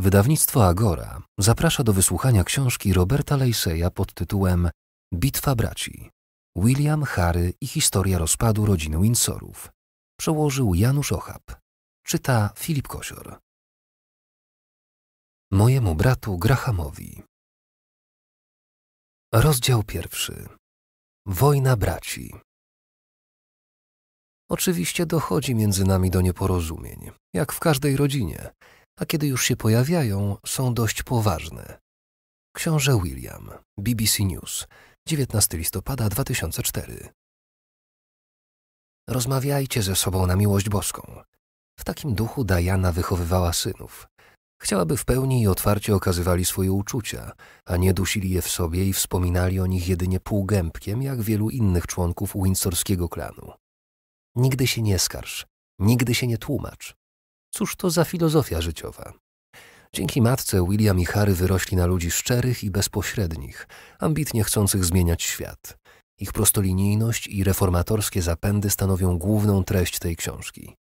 Wydawnictwo Agora zaprasza do wysłuchania książki Roberta Lacey'a pod tytułem Bitwa braci. William, Harry i historia rozpadu rodziny Windsorów. Przełożył Janusz Ochab. Czyta Filip Kosior. Mojemu bratu Grahamowi. Rozdział pierwszy. Wojna braci. Oczywiście dochodzi między nami do nieporozumień, jak w każdej rodzinie – a kiedy już się pojawiają, są dość poważne. Książę William, BBC News, 19 listopada 2004. Rozmawiajcie ze sobą na miłość boską. W takim duchu Diana wychowywała synów. Chciałaby w pełni i otwarcie okazywali swoje uczucia, a nie dusili je w sobie i wspominali o nich jedynie półgębkiem, jak wielu innych członków Windsorskiego klanu. Nigdy się nie skarż, nigdy się nie tłumacz, Cóż to za filozofia życiowa? Dzięki matce William i Harry wyrośli na ludzi szczerych i bezpośrednich, ambitnie chcących zmieniać świat. Ich prostolinijność i reformatorskie zapędy stanowią główną treść tej książki.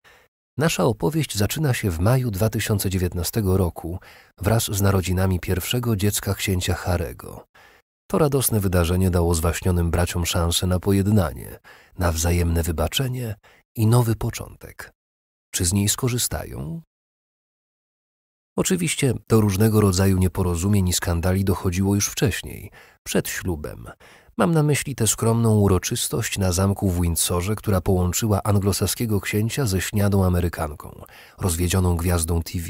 Nasza opowieść zaczyna się w maju 2019 roku wraz z narodzinami pierwszego dziecka księcia Harego. To radosne wydarzenie dało zwaśnionym braciom szansę na pojednanie, na wzajemne wybaczenie i nowy początek czy z niej skorzystają? Oczywiście do różnego rodzaju nieporozumień i skandali dochodziło już wcześniej, przed ślubem. Mam na myśli tę skromną uroczystość na zamku w Windsorze, która połączyła anglosaskiego księcia ze śniadą Amerykanką, rozwiedzioną gwiazdą TV.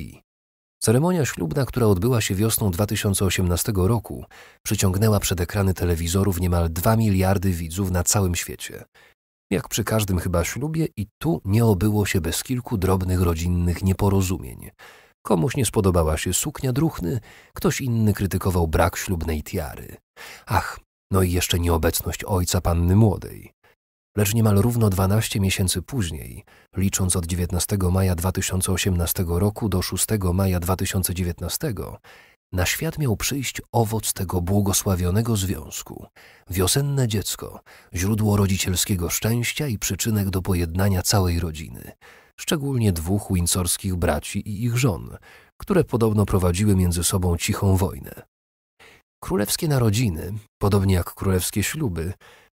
Ceremonia ślubna, która odbyła się wiosną 2018 roku, przyciągnęła przed ekrany telewizorów niemal 2 miliardy widzów na całym świecie, jak przy każdym chyba ślubie, i tu nie obyło się bez kilku drobnych rodzinnych nieporozumień. Komuś nie spodobała się suknia druchny, ktoś inny krytykował brak ślubnej tiary. Ach, no i jeszcze nieobecność ojca panny młodej. Lecz niemal równo 12 miesięcy później, licząc od 19 maja 2018 roku do 6 maja 2019, na świat miał przyjść owoc tego błogosławionego związku, wiosenne dziecko, źródło rodzicielskiego szczęścia i przyczynek do pojednania całej rodziny, szczególnie dwóch wincorskich braci i ich żon, które podobno prowadziły między sobą cichą wojnę. Królewskie narodziny, podobnie jak królewskie śluby,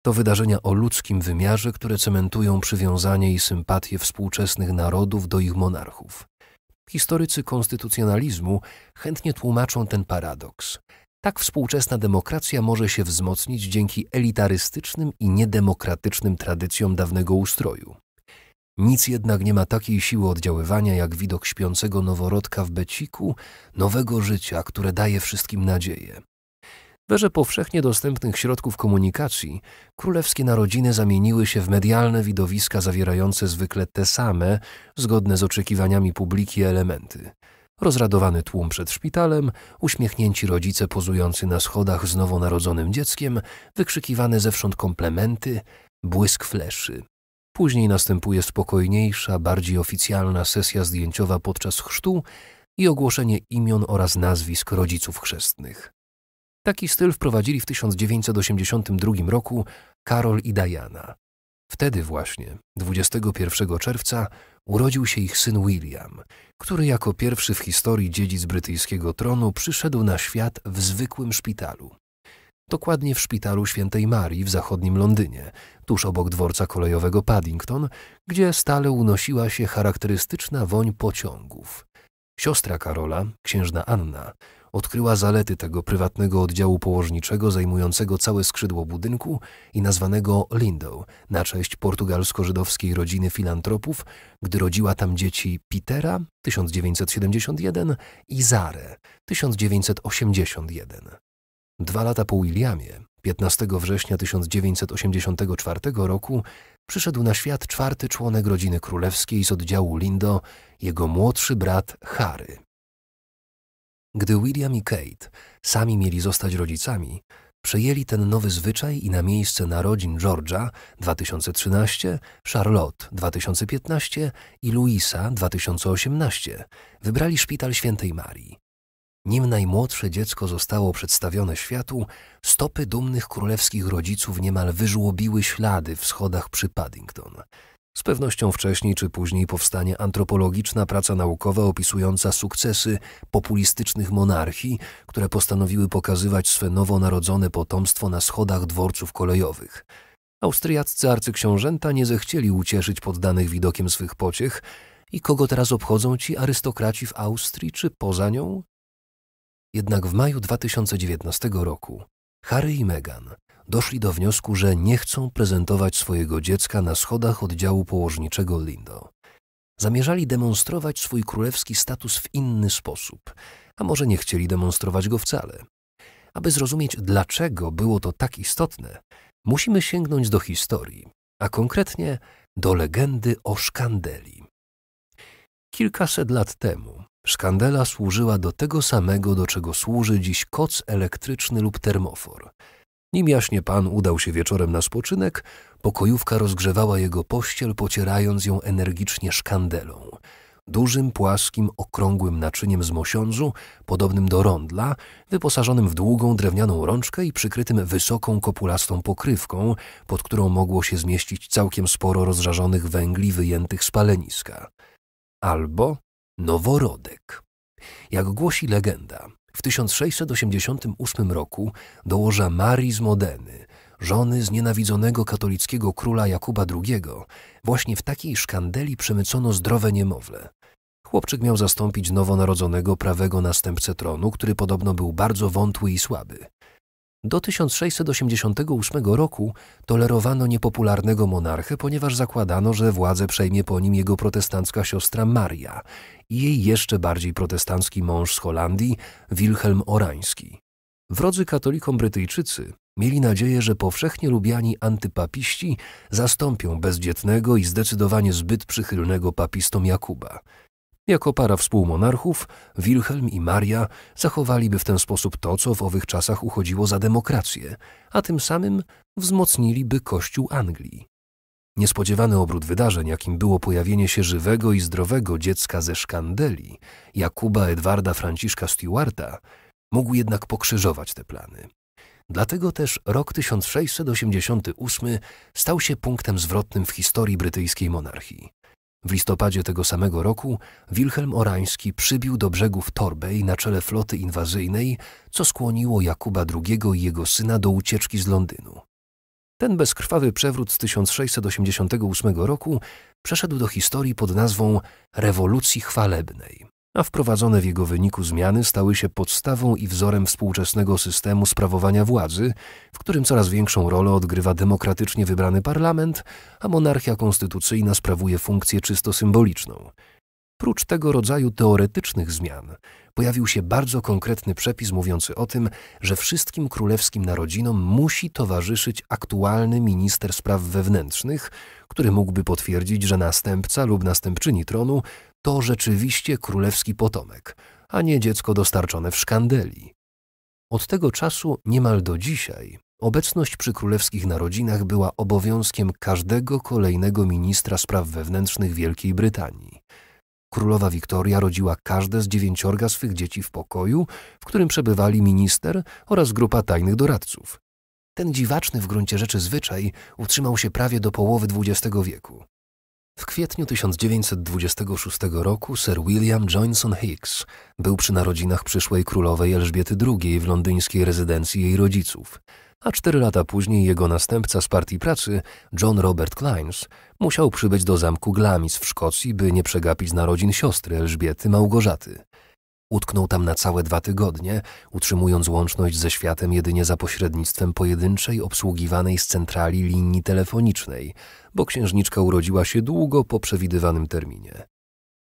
to wydarzenia o ludzkim wymiarze, które cementują przywiązanie i sympatię współczesnych narodów do ich monarchów. Historycy konstytucjonalizmu chętnie tłumaczą ten paradoks. Tak współczesna demokracja może się wzmocnić dzięki elitarystycznym i niedemokratycznym tradycjom dawnego ustroju. Nic jednak nie ma takiej siły oddziaływania jak widok śpiącego noworodka w beciku, nowego życia, które daje wszystkim nadzieję. Werze powszechnie dostępnych środków komunikacji królewskie narodziny zamieniły się w medialne widowiska zawierające zwykle te same, zgodne z oczekiwaniami publiki elementy. Rozradowany tłum przed szpitalem, uśmiechnięci rodzice pozujący na schodach z nowonarodzonym dzieckiem, wykrzykiwane zewsząd komplementy, błysk fleszy. Później następuje spokojniejsza, bardziej oficjalna sesja zdjęciowa podczas chrztu i ogłoszenie imion oraz nazwisk rodziców chrzestnych. Taki styl wprowadzili w 1982 roku Karol i Diana. Wtedy właśnie, 21 czerwca, urodził się ich syn William, który jako pierwszy w historii dziedzic brytyjskiego tronu przyszedł na świat w zwykłym szpitalu. Dokładnie w szpitalu Świętej Marii w zachodnim Londynie, tuż obok dworca kolejowego Paddington, gdzie stale unosiła się charakterystyczna woń pociągów. Siostra Karola, księżna Anna, odkryła zalety tego prywatnego oddziału położniczego zajmującego całe skrzydło budynku i nazwanego Lindą na cześć portugalsko-żydowskiej rodziny filantropów, gdy rodziła tam dzieci Petera 1971 i Zarę 1981. Dwa lata po Williamie, 15 września 1984 roku, przyszedł na świat czwarty członek rodziny królewskiej z oddziału Lindo, jego młodszy brat Harry. Gdy William i Kate sami mieli zostać rodzicami, przejęli ten nowy zwyczaj i na miejsce narodzin George'a 2013, Charlotte 2015 i Louisa 2018 wybrali szpital Świętej Marii. Nim najmłodsze dziecko zostało przedstawione światu, stopy dumnych królewskich rodziców niemal wyżłobiły ślady w schodach przy Paddington – z pewnością wcześniej czy później powstanie antropologiczna praca naukowa opisująca sukcesy populistycznych monarchii, które postanowiły pokazywać swe nowonarodzone potomstwo na schodach dworców kolejowych. Austriaccy arcyksiążęta nie zechcieli ucieszyć poddanych widokiem swych pociech i kogo teraz obchodzą ci arystokraci w Austrii czy poza nią? Jednak w maju 2019 roku Harry i Meghan doszli do wniosku, że nie chcą prezentować swojego dziecka na schodach oddziału położniczego Lindo. Zamierzali demonstrować swój królewski status w inny sposób, a może nie chcieli demonstrować go wcale. Aby zrozumieć, dlaczego było to tak istotne, musimy sięgnąć do historii, a konkretnie do legendy o Szkandeli. Kilkaset lat temu Szkandela służyła do tego samego, do czego służy dziś koc elektryczny lub termofor – nim jaśnie pan udał się wieczorem na spoczynek, pokojówka rozgrzewała jego pościel, pocierając ją energicznie szkandelą. Dużym, płaskim, okrągłym naczyniem z mosiądzu, podobnym do rondla, wyposażonym w długą drewnianą rączkę i przykrytym wysoką, kopulastą pokrywką, pod którą mogło się zmieścić całkiem sporo rozżarzonych węgli wyjętych z paleniska. Albo noworodek. Jak głosi legenda, w 1688 roku do łoża Marii z Modeny, żony znienawidzonego katolickiego króla Jakuba II, właśnie w takiej szkandeli przemycono zdrowe niemowlę. Chłopczyk miał zastąpić nowonarodzonego prawego następcę tronu, który podobno był bardzo wątły i słaby. Do 1688 roku tolerowano niepopularnego monarchę, ponieważ zakładano, że władzę przejmie po nim jego protestancka siostra Maria i jej jeszcze bardziej protestancki mąż z Holandii, Wilhelm Orański. Wrodzy katolikom Brytyjczycy mieli nadzieję, że powszechnie lubiani antypapiści zastąpią bezdzietnego i zdecydowanie zbyt przychylnego papistom Jakuba jako para współmonarchów, Wilhelm i Maria zachowaliby w ten sposób to, co w owych czasach uchodziło za demokrację, a tym samym wzmocniliby Kościół Anglii. Niespodziewany obrót wydarzeń, jakim było pojawienie się żywego i zdrowego dziecka ze Szkandeli, Jakuba Edwarda Franciszka Stewarta, mógł jednak pokrzyżować te plany. Dlatego też rok 1688 stał się punktem zwrotnym w historii brytyjskiej monarchii. W listopadzie tego samego roku Wilhelm Orański przybił do brzegów Torbej na czele floty inwazyjnej, co skłoniło Jakuba II i jego syna do ucieczki z Londynu. Ten bezkrwawy przewrót z 1688 roku przeszedł do historii pod nazwą rewolucji chwalebnej a wprowadzone w jego wyniku zmiany stały się podstawą i wzorem współczesnego systemu sprawowania władzy, w którym coraz większą rolę odgrywa demokratycznie wybrany parlament, a monarchia konstytucyjna sprawuje funkcję czysto symboliczną – Prócz tego rodzaju teoretycznych zmian pojawił się bardzo konkretny przepis mówiący o tym, że wszystkim królewskim narodzinom musi towarzyszyć aktualny minister spraw wewnętrznych, który mógłby potwierdzić, że następca lub następczyni tronu to rzeczywiście królewski potomek, a nie dziecko dostarczone w szkandeli. Od tego czasu niemal do dzisiaj obecność przy królewskich narodzinach była obowiązkiem każdego kolejnego ministra spraw wewnętrznych Wielkiej Brytanii. Królowa Wiktoria rodziła każde z dziewięciorga swych dzieci w pokoju, w którym przebywali minister oraz grupa tajnych doradców. Ten dziwaczny w gruncie rzeczy zwyczaj utrzymał się prawie do połowy XX wieku. W kwietniu 1926 roku Sir William Johnson Hicks był przy narodzinach przyszłej królowej Elżbiety II w londyńskiej rezydencji jej rodziców a cztery lata później jego następca z partii pracy, John Robert Kleins, musiał przybyć do zamku Glamis w Szkocji, by nie przegapić narodzin siostry Elżbiety Małgorzaty. Utknął tam na całe dwa tygodnie, utrzymując łączność ze światem jedynie za pośrednictwem pojedynczej obsługiwanej z centrali linii telefonicznej, bo księżniczka urodziła się długo po przewidywanym terminie.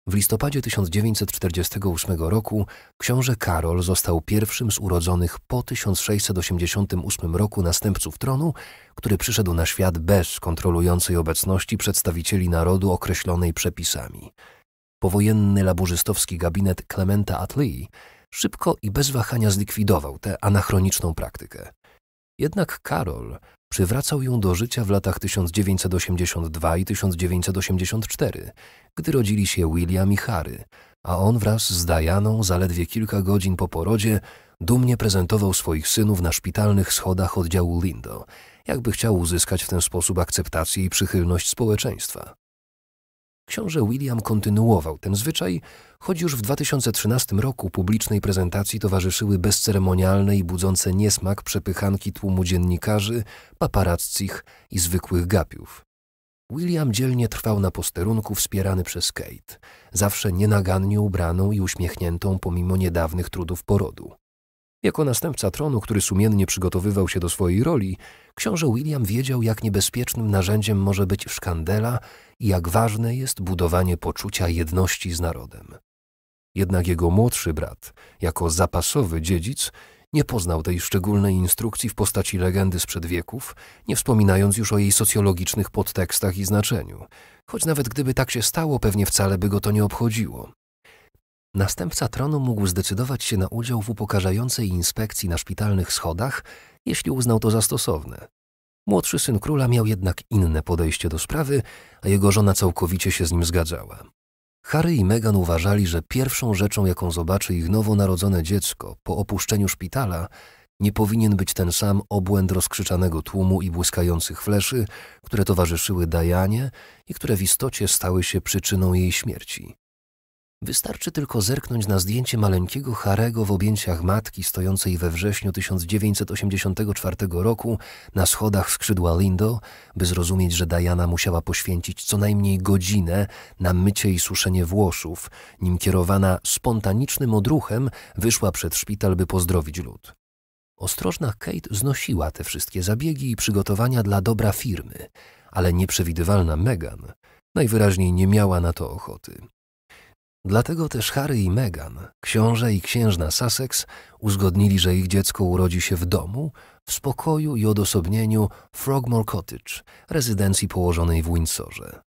W listopadzie 1948 roku książę Karol został pierwszym z urodzonych po 1688 roku następców tronu, który przyszedł na świat bez kontrolującej obecności przedstawicieli narodu określonej przepisami. Powojenny laburzystowski gabinet Klementa Attlee szybko i bez wahania zlikwidował tę anachroniczną praktykę. Jednak Karol przywracał ją do życia w latach 1982 i 1984, gdy rodzili się William i Harry, a on wraz z Dianą zaledwie kilka godzin po porodzie dumnie prezentował swoich synów na szpitalnych schodach oddziału Lindo, jakby chciał uzyskać w ten sposób akceptację i przychylność społeczeństwa. Książę William kontynuował ten zwyczaj, choć już w 2013 roku publicznej prezentacji towarzyszyły bezceremonialne i budzące niesmak przepychanki tłumu dziennikarzy, paparazzich i zwykłych gapiów. William dzielnie trwał na posterunku wspierany przez Kate, zawsze nienagannie ubraną i uśmiechniętą pomimo niedawnych trudów porodu. Jako następca tronu, który sumiennie przygotowywał się do swojej roli, książę William wiedział, jak niebezpiecznym narzędziem może być szkandela i jak ważne jest budowanie poczucia jedności z narodem. Jednak jego młodszy brat, jako zapasowy dziedzic, nie poznał tej szczególnej instrukcji w postaci legendy sprzed wieków, nie wspominając już o jej socjologicznych podtekstach i znaczeniu, choć nawet gdyby tak się stało, pewnie wcale by go to nie obchodziło następca tronu mógł zdecydować się na udział w upokarzającej inspekcji na szpitalnych schodach, jeśli uznał to za stosowne. Młodszy syn króla miał jednak inne podejście do sprawy, a jego żona całkowicie się z nim zgadzała. Harry i Meghan uważali, że pierwszą rzeczą, jaką zobaczy ich nowonarodzone dziecko po opuszczeniu szpitala, nie powinien być ten sam obłęd rozkrzyczanego tłumu i błyskających fleszy, które towarzyszyły Dajanie i które w istocie stały się przyczyną jej śmierci. Wystarczy tylko zerknąć na zdjęcie maleńkiego Harego w objęciach matki stojącej we wrześniu 1984 roku na schodach skrzydła Lindo, by zrozumieć, że Diana musiała poświęcić co najmniej godzinę na mycie i suszenie włosów, nim kierowana spontanicznym odruchem wyszła przed szpital, by pozdrowić lud. Ostrożna Kate znosiła te wszystkie zabiegi i przygotowania dla dobra firmy, ale nieprzewidywalna Megan najwyraźniej nie miała na to ochoty. Dlatego też Harry i Meghan, książę i księżna Sussex, uzgodnili, że ich dziecko urodzi się w domu, w spokoju i odosobnieniu Frogmore Cottage, rezydencji położonej w Windsorze.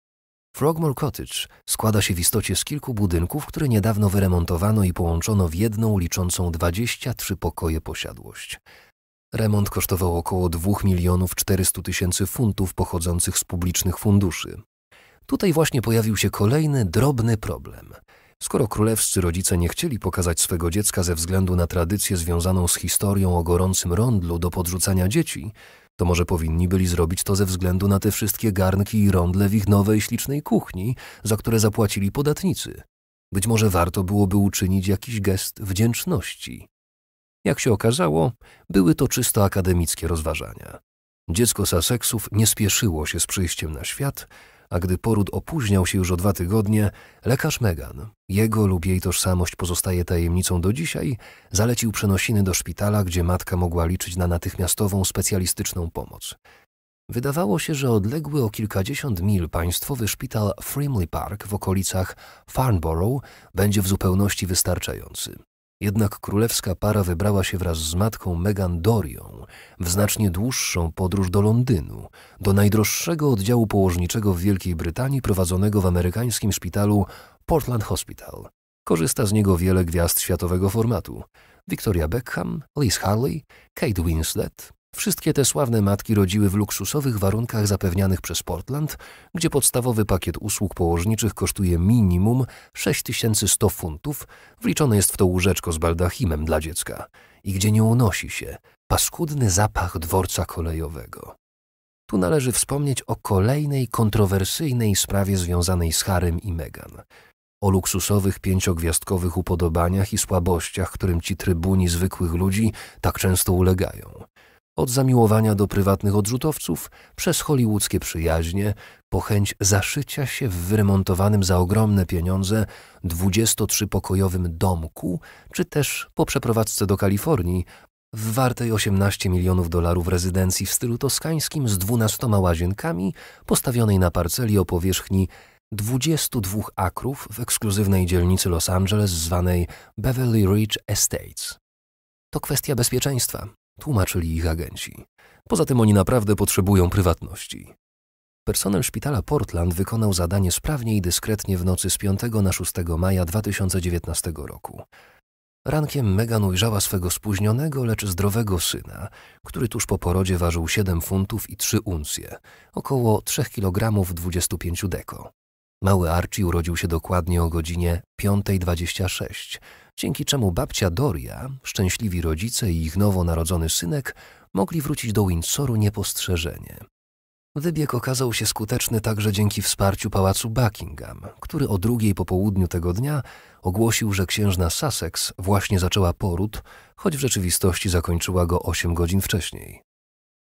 Frogmore Cottage składa się w istocie z kilku budynków, które niedawno wyremontowano i połączono w jedną liczącą 23 pokoje posiadłość. Remont kosztował około 2 milionów 400 tysięcy funtów pochodzących z publicznych funduszy. Tutaj właśnie pojawił się kolejny drobny problem – Skoro królewscy rodzice nie chcieli pokazać swego dziecka ze względu na tradycję związaną z historią o gorącym rondlu do podrzucania dzieci, to może powinni byli zrobić to ze względu na te wszystkie garnki i rondle w ich nowej, ślicznej kuchni, za które zapłacili podatnicy. Być może warto byłoby uczynić jakiś gest wdzięczności. Jak się okazało, były to czysto akademickie rozważania. Dziecko Saseksów nie spieszyło się z przyjściem na świat, a gdy poród opóźniał się już o dwa tygodnie, lekarz Megan, jego lub jej tożsamość pozostaje tajemnicą do dzisiaj, zalecił przenosiny do szpitala, gdzie matka mogła liczyć na natychmiastową specjalistyczną pomoc. Wydawało się, że odległy o kilkadziesiąt mil państwowy szpital Frimley Park w okolicach Farnborough będzie w zupełności wystarczający. Jednak królewska para wybrała się wraz z matką Megan Dorią w znacznie dłuższą podróż do Londynu, do najdroższego oddziału położniczego w Wielkiej Brytanii prowadzonego w amerykańskim szpitalu Portland Hospital. Korzysta z niego wiele gwiazd światowego formatu. Victoria Beckham, Liz Harley, Kate Winslet, Wszystkie te sławne matki rodziły w luksusowych warunkach zapewnianych przez Portland, gdzie podstawowy pakiet usług położniczych kosztuje minimum 6100 funtów, wliczone jest w to łóżeczko z baldachimem dla dziecka i gdzie nie unosi się paskudny zapach dworca kolejowego. Tu należy wspomnieć o kolejnej kontrowersyjnej sprawie związanej z Harem i Meghan. O luksusowych pięciogwiazdkowych upodobaniach i słabościach, którym ci trybuni zwykłych ludzi tak często ulegają. Od zamiłowania do prywatnych odrzutowców, przez hollywoodzkie przyjaźnie, po chęć zaszycia się w wyremontowanym za ogromne pieniądze 23-pokojowym domku, czy też po przeprowadzce do Kalifornii, w wartej 18 milionów dolarów rezydencji w stylu toskańskim z 12 łazienkami, postawionej na parceli o powierzchni 22 akrów w ekskluzywnej dzielnicy Los Angeles zwanej Beverly Ridge Estates. To kwestia bezpieczeństwa, tłumaczyli ich agenci. Poza tym oni naprawdę potrzebują prywatności. Personel szpitala Portland wykonał zadanie sprawnie i dyskretnie w nocy z 5 na 6 maja 2019 roku. Rankiem Megan ujrzała swego spóźnionego, lecz zdrowego syna, który tuż po porodzie ważył 7 funtów i 3 uncje, około 3 kg 25 deko. Mały Archie urodził się dokładnie o godzinie 5.26, dzięki czemu babcia Doria, szczęśliwi rodzice i ich nowo narodzony synek mogli wrócić do Windsoru niepostrzeżenie. Wybieg okazał się skuteczny także dzięki wsparciu pałacu Buckingham, który o drugiej po południu tego dnia ogłosił, że księżna Sussex właśnie zaczęła poród, choć w rzeczywistości zakończyła go osiem godzin wcześniej.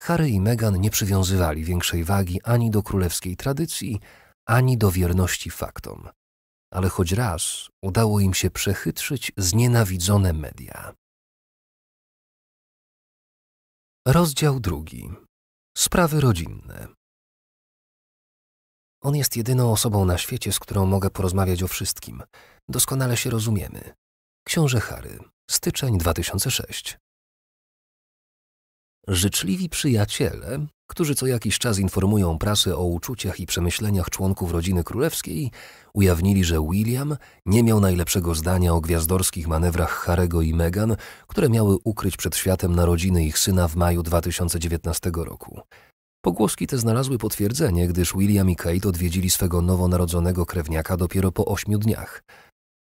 Harry i Meghan nie przywiązywali większej wagi ani do królewskiej tradycji, ani do wierności faktom ale choć raz udało im się przechytrzyć znienawidzone media. Rozdział drugi. Sprawy rodzinne. On jest jedyną osobą na świecie, z którą mogę porozmawiać o wszystkim. Doskonale się rozumiemy. Książę Harry, styczeń 2006. Życzliwi przyjaciele, którzy co jakiś czas informują prasę o uczuciach i przemyśleniach członków rodziny królewskiej, ujawnili, że William nie miał najlepszego zdania o gwiazdorskich manewrach Harego i Meghan, które miały ukryć przed światem narodziny ich syna w maju 2019 roku. Pogłoski te znalazły potwierdzenie, gdyż William i Kate odwiedzili swego nowonarodzonego krewniaka dopiero po ośmiu dniach –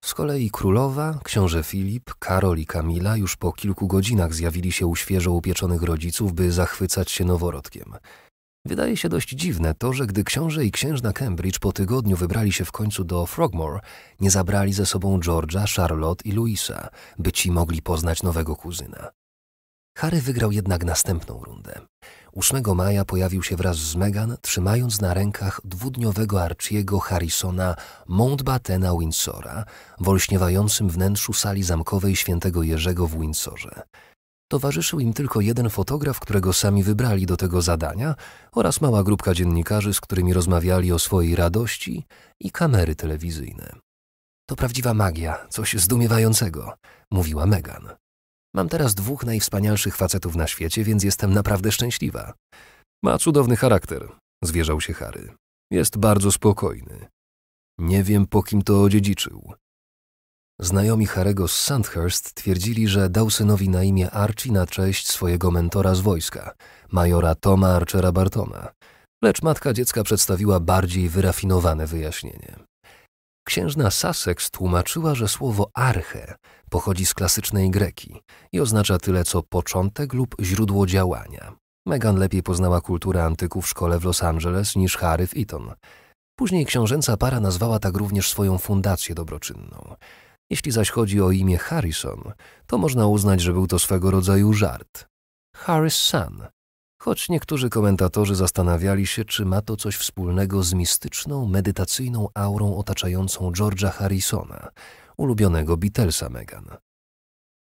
z kolei królowa, książę Filip, Karol i Kamila już po kilku godzinach zjawili się u świeżo upieczonych rodziców, by zachwycać się noworodkiem. Wydaje się dość dziwne to, że gdy książę i księżna Cambridge po tygodniu wybrali się w końcu do Frogmore, nie zabrali ze sobą George'a, Charlotte i Louisa, by ci mogli poznać nowego kuzyna. Harry wygrał jednak następną rundę. 8 maja pojawił się wraz z Meghan, trzymając na rękach dwudniowego Archiego Harrisona Mountbattena Windsora w olśniewającym wnętrzu sali zamkowej świętego Jerzego w Windsorze. Towarzyszył im tylko jeden fotograf, którego sami wybrali do tego zadania oraz mała grupka dziennikarzy, z którymi rozmawiali o swojej radości i kamery telewizyjne. To prawdziwa magia, coś zdumiewającego, mówiła Meghan. Mam teraz dwóch najwspanialszych facetów na świecie, więc jestem naprawdę szczęśliwa. Ma cudowny charakter, zwierzał się Harry. Jest bardzo spokojny. Nie wiem, po kim to odziedziczył. Znajomi Harego z Sandhurst twierdzili, że dał synowi na imię Archie na cześć swojego mentora z wojska, majora Toma Archera Bartona, lecz matka dziecka przedstawiła bardziej wyrafinowane wyjaśnienie. Księżna Sussex tłumaczyła, że słowo arche Pochodzi z klasycznej greki i oznacza tyle co początek lub źródło działania. Megan lepiej poznała kulturę antyku w szkole w Los Angeles niż Harry w Eton. Później książęca para nazwała tak również swoją fundację dobroczynną. Jeśli zaś chodzi o imię Harrison, to można uznać, że był to swego rodzaju żart. Harris Sun, choć niektórzy komentatorzy zastanawiali się, czy ma to coś wspólnego z mistyczną, medytacyjną aurą otaczającą George'a Harrisona – ulubionego Beatlesa Megan.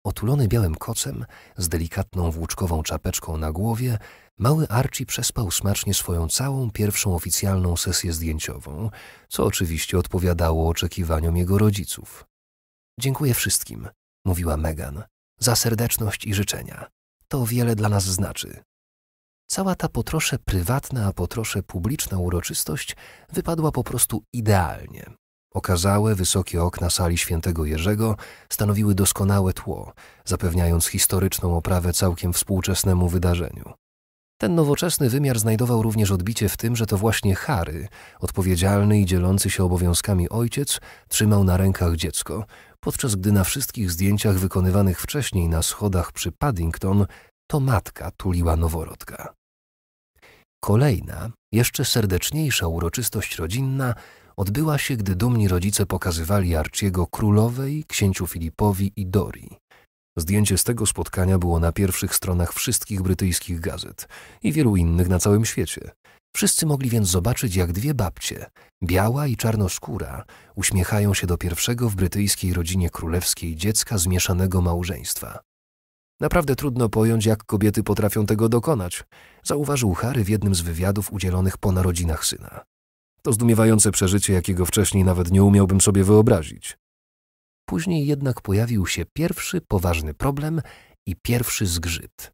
Otulony białym kocem, z delikatną włóczkową czapeczką na głowie, mały Archie przespał smacznie swoją całą pierwszą oficjalną sesję zdjęciową, co oczywiście odpowiadało oczekiwaniom jego rodziców. Dziękuję wszystkim, mówiła Megan, za serdeczność i życzenia. To wiele dla nas znaczy. Cała ta potrosze prywatna, a potrosze publiczna uroczystość wypadła po prostu idealnie. Okazałe, wysokie okna sali świętego Jerzego stanowiły doskonałe tło, zapewniając historyczną oprawę całkiem współczesnemu wydarzeniu. Ten nowoczesny wymiar znajdował również odbicie w tym, że to właśnie Harry, odpowiedzialny i dzielący się obowiązkami ojciec, trzymał na rękach dziecko, podczas gdy na wszystkich zdjęciach wykonywanych wcześniej na schodach przy Paddington to matka tuliła noworodka. Kolejna, jeszcze serdeczniejsza uroczystość rodzinna odbyła się, gdy dumni rodzice pokazywali Arciego królowej, księciu Filipowi i Dori. Zdjęcie z tego spotkania było na pierwszych stronach wszystkich brytyjskich gazet i wielu innych na całym świecie. Wszyscy mogli więc zobaczyć, jak dwie babcie, biała i czarnoskóra, uśmiechają się do pierwszego w brytyjskiej rodzinie królewskiej dziecka zmieszanego małżeństwa. Naprawdę trudno pojąć, jak kobiety potrafią tego dokonać, zauważył Harry w jednym z wywiadów udzielonych po narodzinach syna. To zdumiewające przeżycie, jakiego wcześniej nawet nie umiałbym sobie wyobrazić. Później jednak pojawił się pierwszy poważny problem i pierwszy zgrzyt,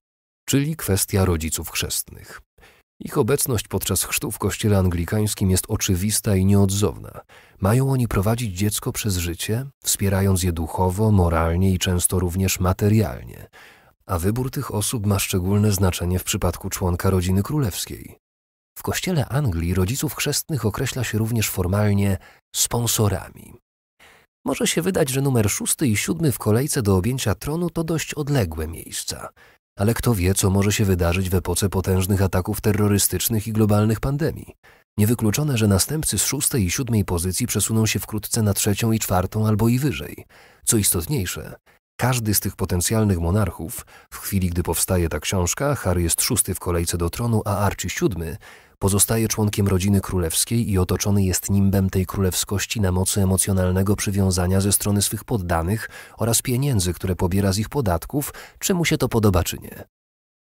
czyli kwestia rodziców chrzestnych. Ich obecność podczas chrztu w kościele anglikańskim jest oczywista i nieodzowna. Mają oni prowadzić dziecko przez życie, wspierając je duchowo, moralnie i często również materialnie. A wybór tych osób ma szczególne znaczenie w przypadku członka rodziny królewskiej. W kościele Anglii rodziców chrzestnych określa się również formalnie sponsorami. Może się wydać, że numer szósty i siódmy w kolejce do objęcia tronu to dość odległe miejsca, ale kto wie, co może się wydarzyć w epoce potężnych ataków terrorystycznych i globalnych pandemii. Niewykluczone, że następcy z szóstej i siódmej pozycji przesuną się wkrótce na trzecią i czwartą albo i wyżej. Co istotniejsze, każdy z tych potencjalnych monarchów, w chwili gdy powstaje ta książka, Harry jest szósty w kolejce do tronu, a Archie siódmy, pozostaje członkiem rodziny królewskiej i otoczony jest nimbem tej królewskości na mocy emocjonalnego przywiązania ze strony swych poddanych oraz pieniędzy, które pobiera z ich podatków, czy mu się to podoba czy nie.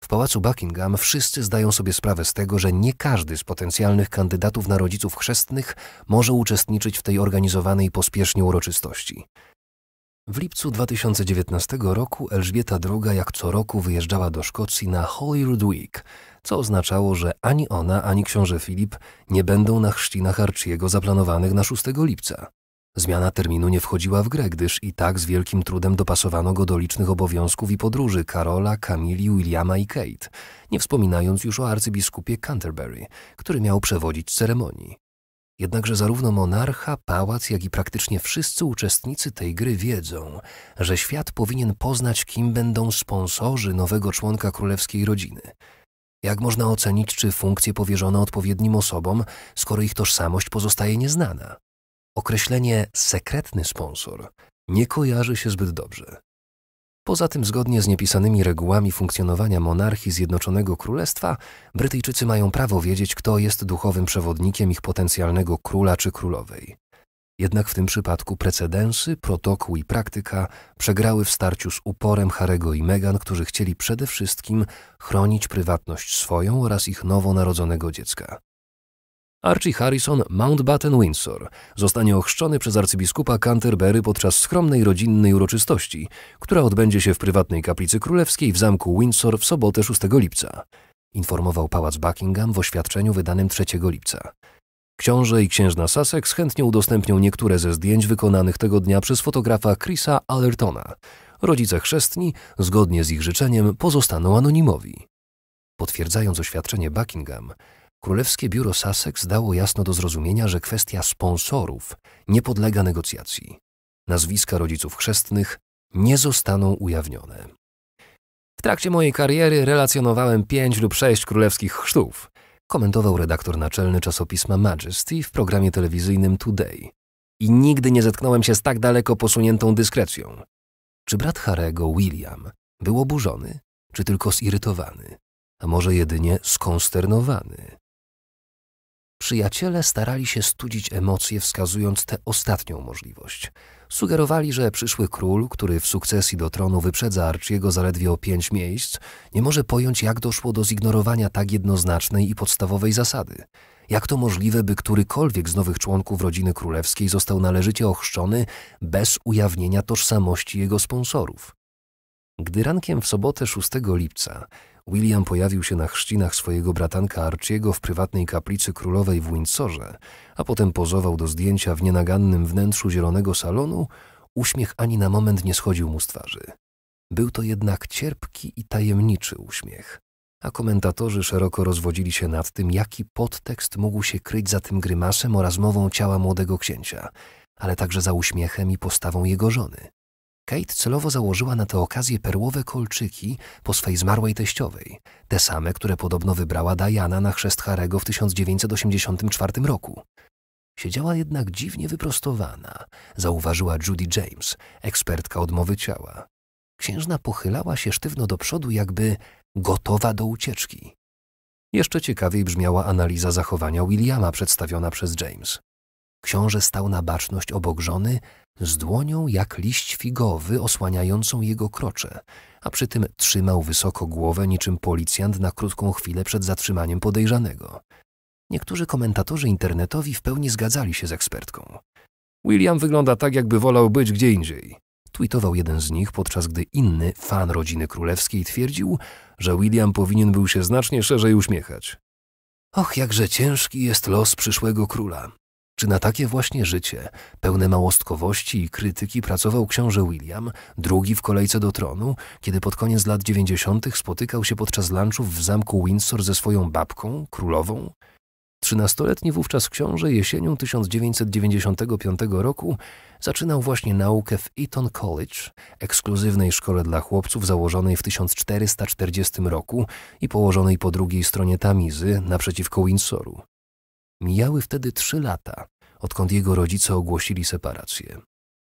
W pałacu Buckingham wszyscy zdają sobie sprawę z tego, że nie każdy z potencjalnych kandydatów na rodziców chrzestnych może uczestniczyć w tej organizowanej pospiesznie uroczystości. W lipcu 2019 roku Elżbieta II jak co roku wyjeżdżała do Szkocji na Holyrood Week, co oznaczało, że ani ona, ani książę Filip nie będą na chrzcinach Archiego zaplanowanych na 6 lipca. Zmiana terminu nie wchodziła w grę, gdyż i tak z wielkim trudem dopasowano go do licznych obowiązków i podróży Karola, Kamili, Williama i Kate, nie wspominając już o arcybiskupie Canterbury, który miał przewodzić ceremonii. Jednakże zarówno monarcha, pałac, jak i praktycznie wszyscy uczestnicy tej gry wiedzą, że świat powinien poznać, kim będą sponsorzy nowego członka królewskiej rodziny. Jak można ocenić, czy funkcje powierzono odpowiednim osobom, skoro ich tożsamość pozostaje nieznana? Określenie sekretny sponsor nie kojarzy się zbyt dobrze. Poza tym, zgodnie z niepisanymi regułami funkcjonowania monarchii Zjednoczonego Królestwa, Brytyjczycy mają prawo wiedzieć, kto jest duchowym przewodnikiem ich potencjalnego króla czy królowej. Jednak w tym przypadku precedensy, protokół i praktyka przegrały w starciu z uporem Harego i Meghan, którzy chcieli przede wszystkim chronić prywatność swoją oraz ich nowonarodzonego dziecka. Archie Harrison Mountbatten Windsor zostanie ochrzczony przez arcybiskupa Canterbury podczas skromnej rodzinnej uroczystości, która odbędzie się w prywatnej kaplicy królewskiej w zamku Windsor w sobotę 6 lipca, informował pałac Buckingham w oświadczeniu wydanym 3 lipca. Książę i księżna Sussex chętnie udostępnią niektóre ze zdjęć wykonanych tego dnia przez fotografa Chrisa Allertona. Rodzice chrzestni, zgodnie z ich życzeniem, pozostaną anonimowi. Potwierdzając oświadczenie Buckingham, Królewskie Biuro Sasek zdało jasno do zrozumienia, że kwestia sponsorów nie podlega negocjacji. Nazwiska rodziców chrzestnych nie zostaną ujawnione. W trakcie mojej kariery relacjonowałem pięć lub sześć królewskich chrztów, komentował redaktor naczelny czasopisma Majesty w programie telewizyjnym Today. I nigdy nie zetknąłem się z tak daleko posuniętą dyskrecją. Czy brat Harego, William, był oburzony, czy tylko zirytowany, a może jedynie skonsternowany? Przyjaciele starali się studzić emocje, wskazując tę ostatnią możliwość. Sugerowali, że przyszły król, który w sukcesji do tronu wyprzedza Archiego zaledwie o pięć miejsc, nie może pojąć, jak doszło do zignorowania tak jednoznacznej i podstawowej zasady. Jak to możliwe, by którykolwiek z nowych członków rodziny królewskiej został należycie ochrzczony bez ujawnienia tożsamości jego sponsorów? Gdy rankiem w sobotę 6 lipca William pojawił się na chrzcinach swojego bratanka Archiego w prywatnej kaplicy królowej w Windsorze, a potem pozował do zdjęcia w nienagannym wnętrzu zielonego salonu, uśmiech ani na moment nie schodził mu z twarzy. Był to jednak cierpki i tajemniczy uśmiech, a komentatorzy szeroko rozwodzili się nad tym, jaki podtekst mógł się kryć za tym grymasem oraz mową ciała młodego księcia, ale także za uśmiechem i postawą jego żony. Kate celowo założyła na tę okazję perłowe kolczyki po swej zmarłej teściowej, te same, które podobno wybrała Diana na chrzest Harego w 1984 roku. Siedziała jednak dziwnie wyprostowana, zauważyła Judy James, ekspertka odmowy ciała. Księżna pochylała się sztywno do przodu, jakby gotowa do ucieczki. Jeszcze ciekawiej brzmiała analiza zachowania Williama przedstawiona przez James. Książę stał na baczność obok żony, z dłonią jak liść figowy osłaniającą jego krocze, a przy tym trzymał wysoko głowę niczym policjant na krótką chwilę przed zatrzymaniem podejrzanego. Niektórzy komentatorzy internetowi w pełni zgadzali się z ekspertką. William wygląda tak, jakby wolał być gdzie indziej. Tweetował jeden z nich, podczas gdy inny, fan rodziny królewskiej, twierdził, że William powinien był się znacznie szerzej uśmiechać. Och, jakże ciężki jest los przyszłego króla, czy na takie właśnie życie, pełne małostkowości i krytyki, pracował książę William, drugi w kolejce do tronu, kiedy pod koniec lat dziewięćdziesiątych spotykał się podczas lunchów w zamku Windsor ze swoją babką, królową? Trzynastoletni wówczas książę jesienią 1995 roku zaczynał właśnie naukę w Eton College, ekskluzywnej szkole dla chłopców założonej w 1440 roku i położonej po drugiej stronie Tamizy naprzeciwko Windsoru. Mijały wtedy trzy lata, odkąd jego rodzice ogłosili separację.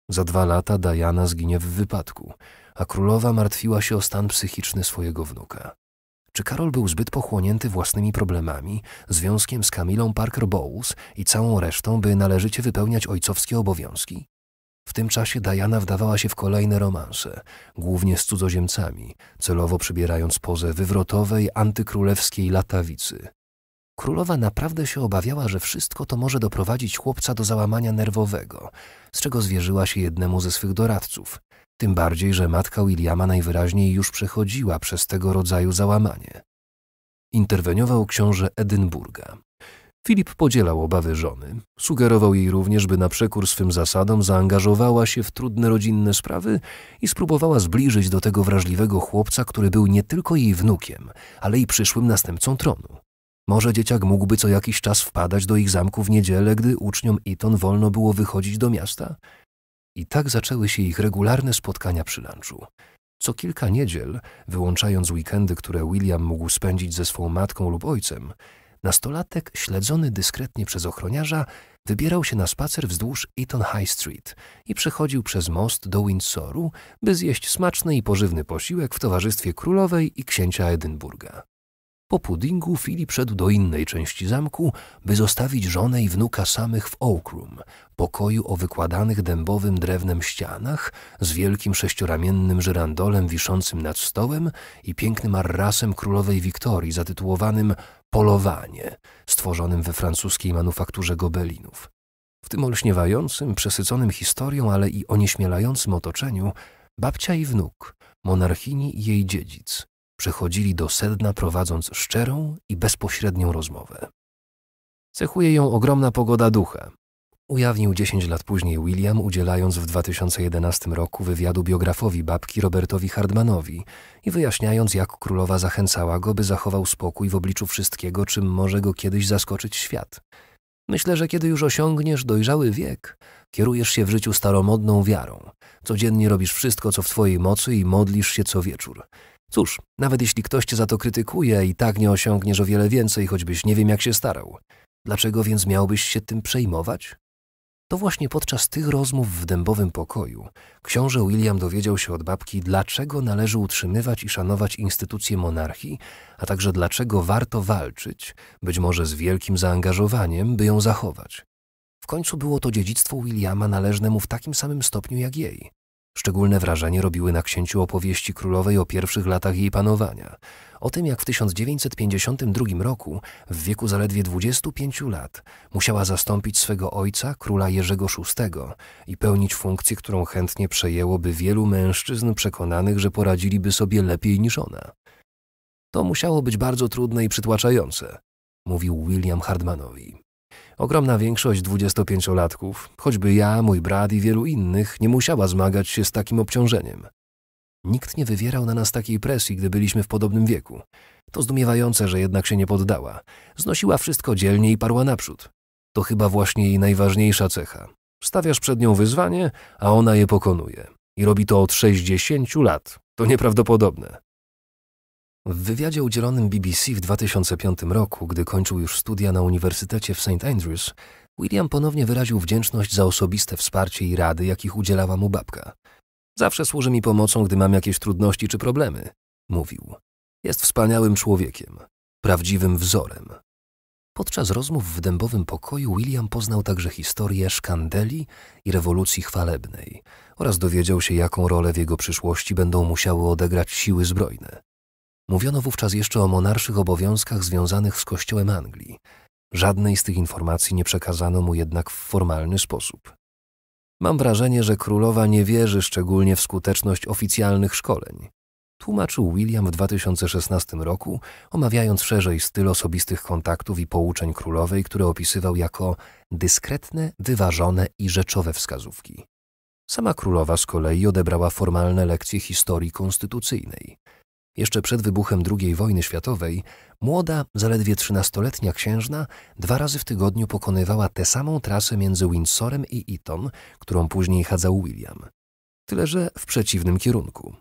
Za dwa lata Diana zginie w wypadku, a królowa martwiła się o stan psychiczny swojego wnuka. Czy Karol był zbyt pochłonięty własnymi problemami, związkiem z Kamilą Parker Bowles i całą resztą, by należycie wypełniać ojcowskie obowiązki? W tym czasie Diana wdawała się w kolejne romanse, głównie z cudzoziemcami, celowo przybierając pozę wywrotowej, antykrólewskiej latawicy, Królowa naprawdę się obawiała, że wszystko to może doprowadzić chłopca do załamania nerwowego, z czego zwierzyła się jednemu ze swych doradców. Tym bardziej, że matka Williama najwyraźniej już przechodziła przez tego rodzaju załamanie. Interweniował książę Edynburga. Filip podzielał obawy żony. Sugerował jej również, by na przekór swym zasadom zaangażowała się w trudne rodzinne sprawy i spróbowała zbliżyć do tego wrażliwego chłopca, który był nie tylko jej wnukiem, ale i przyszłym następcą tronu. Może dzieciak mógłby co jakiś czas wpadać do ich zamku w niedzielę, gdy uczniom Iton wolno było wychodzić do miasta? I tak zaczęły się ich regularne spotkania przy lunchu. Co kilka niedziel, wyłączając weekendy, które William mógł spędzić ze swą matką lub ojcem, nastolatek, śledzony dyskretnie przez ochroniarza, wybierał się na spacer wzdłuż Eton High Street i przechodził przez most do Windsoru, by zjeść smaczny i pożywny posiłek w towarzystwie królowej i księcia Edynburga. Po puddingu Filip szedł do innej części zamku, by zostawić żonę i wnuka samych w Room, pokoju o wykładanych dębowym drewnem ścianach, z wielkim sześcioramiennym żyrandolem wiszącym nad stołem i pięknym arrasem królowej Wiktorii zatytułowanym Polowanie, stworzonym we francuskiej manufakturze gobelinów. W tym olśniewającym, przesyconym historią, ale i onieśmielającym otoczeniu, babcia i wnuk, monarchini i jej dziedzic, przechodzili do sedna prowadząc szczerą i bezpośrednią rozmowę. Cechuje ją ogromna pogoda ducha. Ujawnił 10 lat później William, udzielając w 2011 roku wywiadu biografowi babki Robertowi Hardmanowi i wyjaśniając, jak królowa zachęcała go, by zachował spokój w obliczu wszystkiego, czym może go kiedyś zaskoczyć świat. Myślę, że kiedy już osiągniesz dojrzały wiek, kierujesz się w życiu staromodną wiarą. Codziennie robisz wszystko, co w twojej mocy i modlisz się co wieczór. Cóż, nawet jeśli ktoś cię za to krytykuje, i tak nie osiągniesz o wiele więcej, choćbyś nie wiem jak się starał. Dlaczego więc miałbyś się tym przejmować? To właśnie podczas tych rozmów w dębowym pokoju książę William dowiedział się od babki, dlaczego należy utrzymywać i szanować instytucje monarchii, a także dlaczego warto walczyć, być może z wielkim zaangażowaniem, by ją zachować. W końcu było to dziedzictwo Williama należne mu w takim samym stopniu jak jej. Szczególne wrażenie robiły na księciu opowieści królowej o pierwszych latach jej panowania, o tym jak w 1952 roku, w wieku zaledwie 25 lat, musiała zastąpić swego ojca, króla Jerzego VI i pełnić funkcję, którą chętnie przejęłoby wielu mężczyzn przekonanych, że poradziliby sobie lepiej niż ona. To musiało być bardzo trudne i przytłaczające, mówił William Hardmanowi. Ogromna większość 25-latków, choćby ja, mój brat i wielu innych, nie musiała zmagać się z takim obciążeniem. Nikt nie wywierał na nas takiej presji, gdy byliśmy w podobnym wieku. To zdumiewające, że jednak się nie poddała. Znosiła wszystko dzielnie i parła naprzód. To chyba właśnie jej najważniejsza cecha. Stawiasz przed nią wyzwanie, a ona je pokonuje. I robi to od 60 lat. To nieprawdopodobne. W wywiadzie udzielonym BBC w 2005 roku, gdy kończył już studia na Uniwersytecie w St. Andrews, William ponownie wyraził wdzięczność za osobiste wsparcie i rady, jakich udzielała mu babka. Zawsze służy mi pomocą, gdy mam jakieś trudności czy problemy, mówił. Jest wspaniałym człowiekiem, prawdziwym wzorem. Podczas rozmów w dębowym pokoju William poznał także historię szkandeli i rewolucji chwalebnej oraz dowiedział się, jaką rolę w jego przyszłości będą musiały odegrać siły zbrojne. Mówiono wówczas jeszcze o monarszych obowiązkach związanych z Kościołem Anglii. Żadnej z tych informacji nie przekazano mu jednak w formalny sposób. Mam wrażenie, że królowa nie wierzy szczególnie w skuteczność oficjalnych szkoleń. Tłumaczył William w 2016 roku, omawiając szerzej styl osobistych kontaktów i pouczeń królowej, które opisywał jako dyskretne, wyważone i rzeczowe wskazówki. Sama królowa z kolei odebrała formalne lekcje historii konstytucyjnej. Jeszcze przed wybuchem II wojny światowej młoda, zaledwie trzynastoletnia księżna dwa razy w tygodniu pokonywała tę samą trasę między Windsorem i Eton, którą później chadzał William. Tyle, że w przeciwnym kierunku.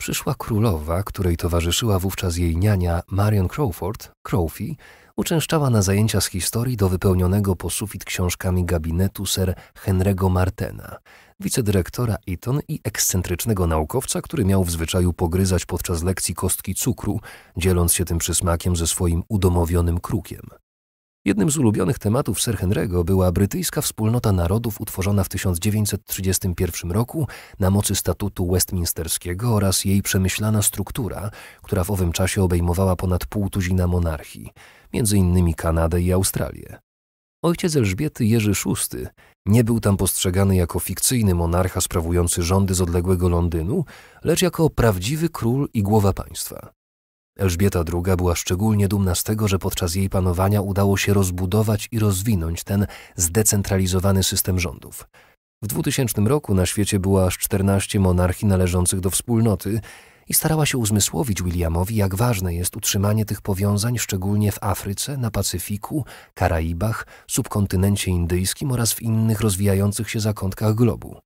Przyszła królowa, której towarzyszyła wówczas jej niania Marion Crawford, Crowfy, uczęszczała na zajęcia z historii do wypełnionego po sufit książkami gabinetu Sir Henry'ego Martena – wicedyrektora Eton i ekscentrycznego naukowca, który miał w zwyczaju pogryzać podczas lekcji kostki cukru, dzieląc się tym przysmakiem ze swoim udomowionym krukiem. Jednym z ulubionych tematów Sir Henry'ego była brytyjska wspólnota narodów utworzona w 1931 roku na mocy statutu westminsterskiego oraz jej przemyślana struktura, która w owym czasie obejmowała ponad pół tuzina monarchii, między innymi Kanadę i Australię. Ojciec Elżbiety Jerzy VI nie był tam postrzegany jako fikcyjny monarcha sprawujący rządy z odległego Londynu, lecz jako prawdziwy król i głowa państwa. Elżbieta II była szczególnie dumna z tego, że podczas jej panowania udało się rozbudować i rozwinąć ten zdecentralizowany system rządów. W 2000 roku na świecie było aż 14 monarchii należących do wspólnoty, i starała się uzmysłowić Williamowi, jak ważne jest utrzymanie tych powiązań, szczególnie w Afryce, na Pacyfiku, Karaibach, subkontynencie indyjskim oraz w innych rozwijających się zakątkach globu.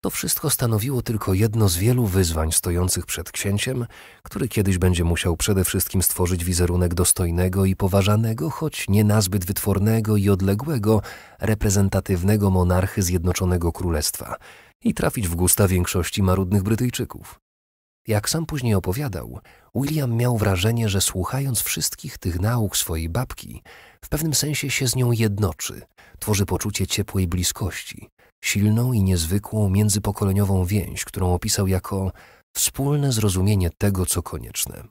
To wszystko stanowiło tylko jedno z wielu wyzwań stojących przed księciem, który kiedyś będzie musiał przede wszystkim stworzyć wizerunek dostojnego i poważanego, choć nie nazbyt wytwornego i odległego, reprezentatywnego monarchy Zjednoczonego Królestwa i trafić w gusta większości marudnych Brytyjczyków. Jak sam później opowiadał, William miał wrażenie, że słuchając wszystkich tych nauk swojej babki, w pewnym sensie się z nią jednoczy, tworzy poczucie ciepłej bliskości, silną i niezwykłą międzypokoleniową więź, którą opisał jako wspólne zrozumienie tego, co konieczne.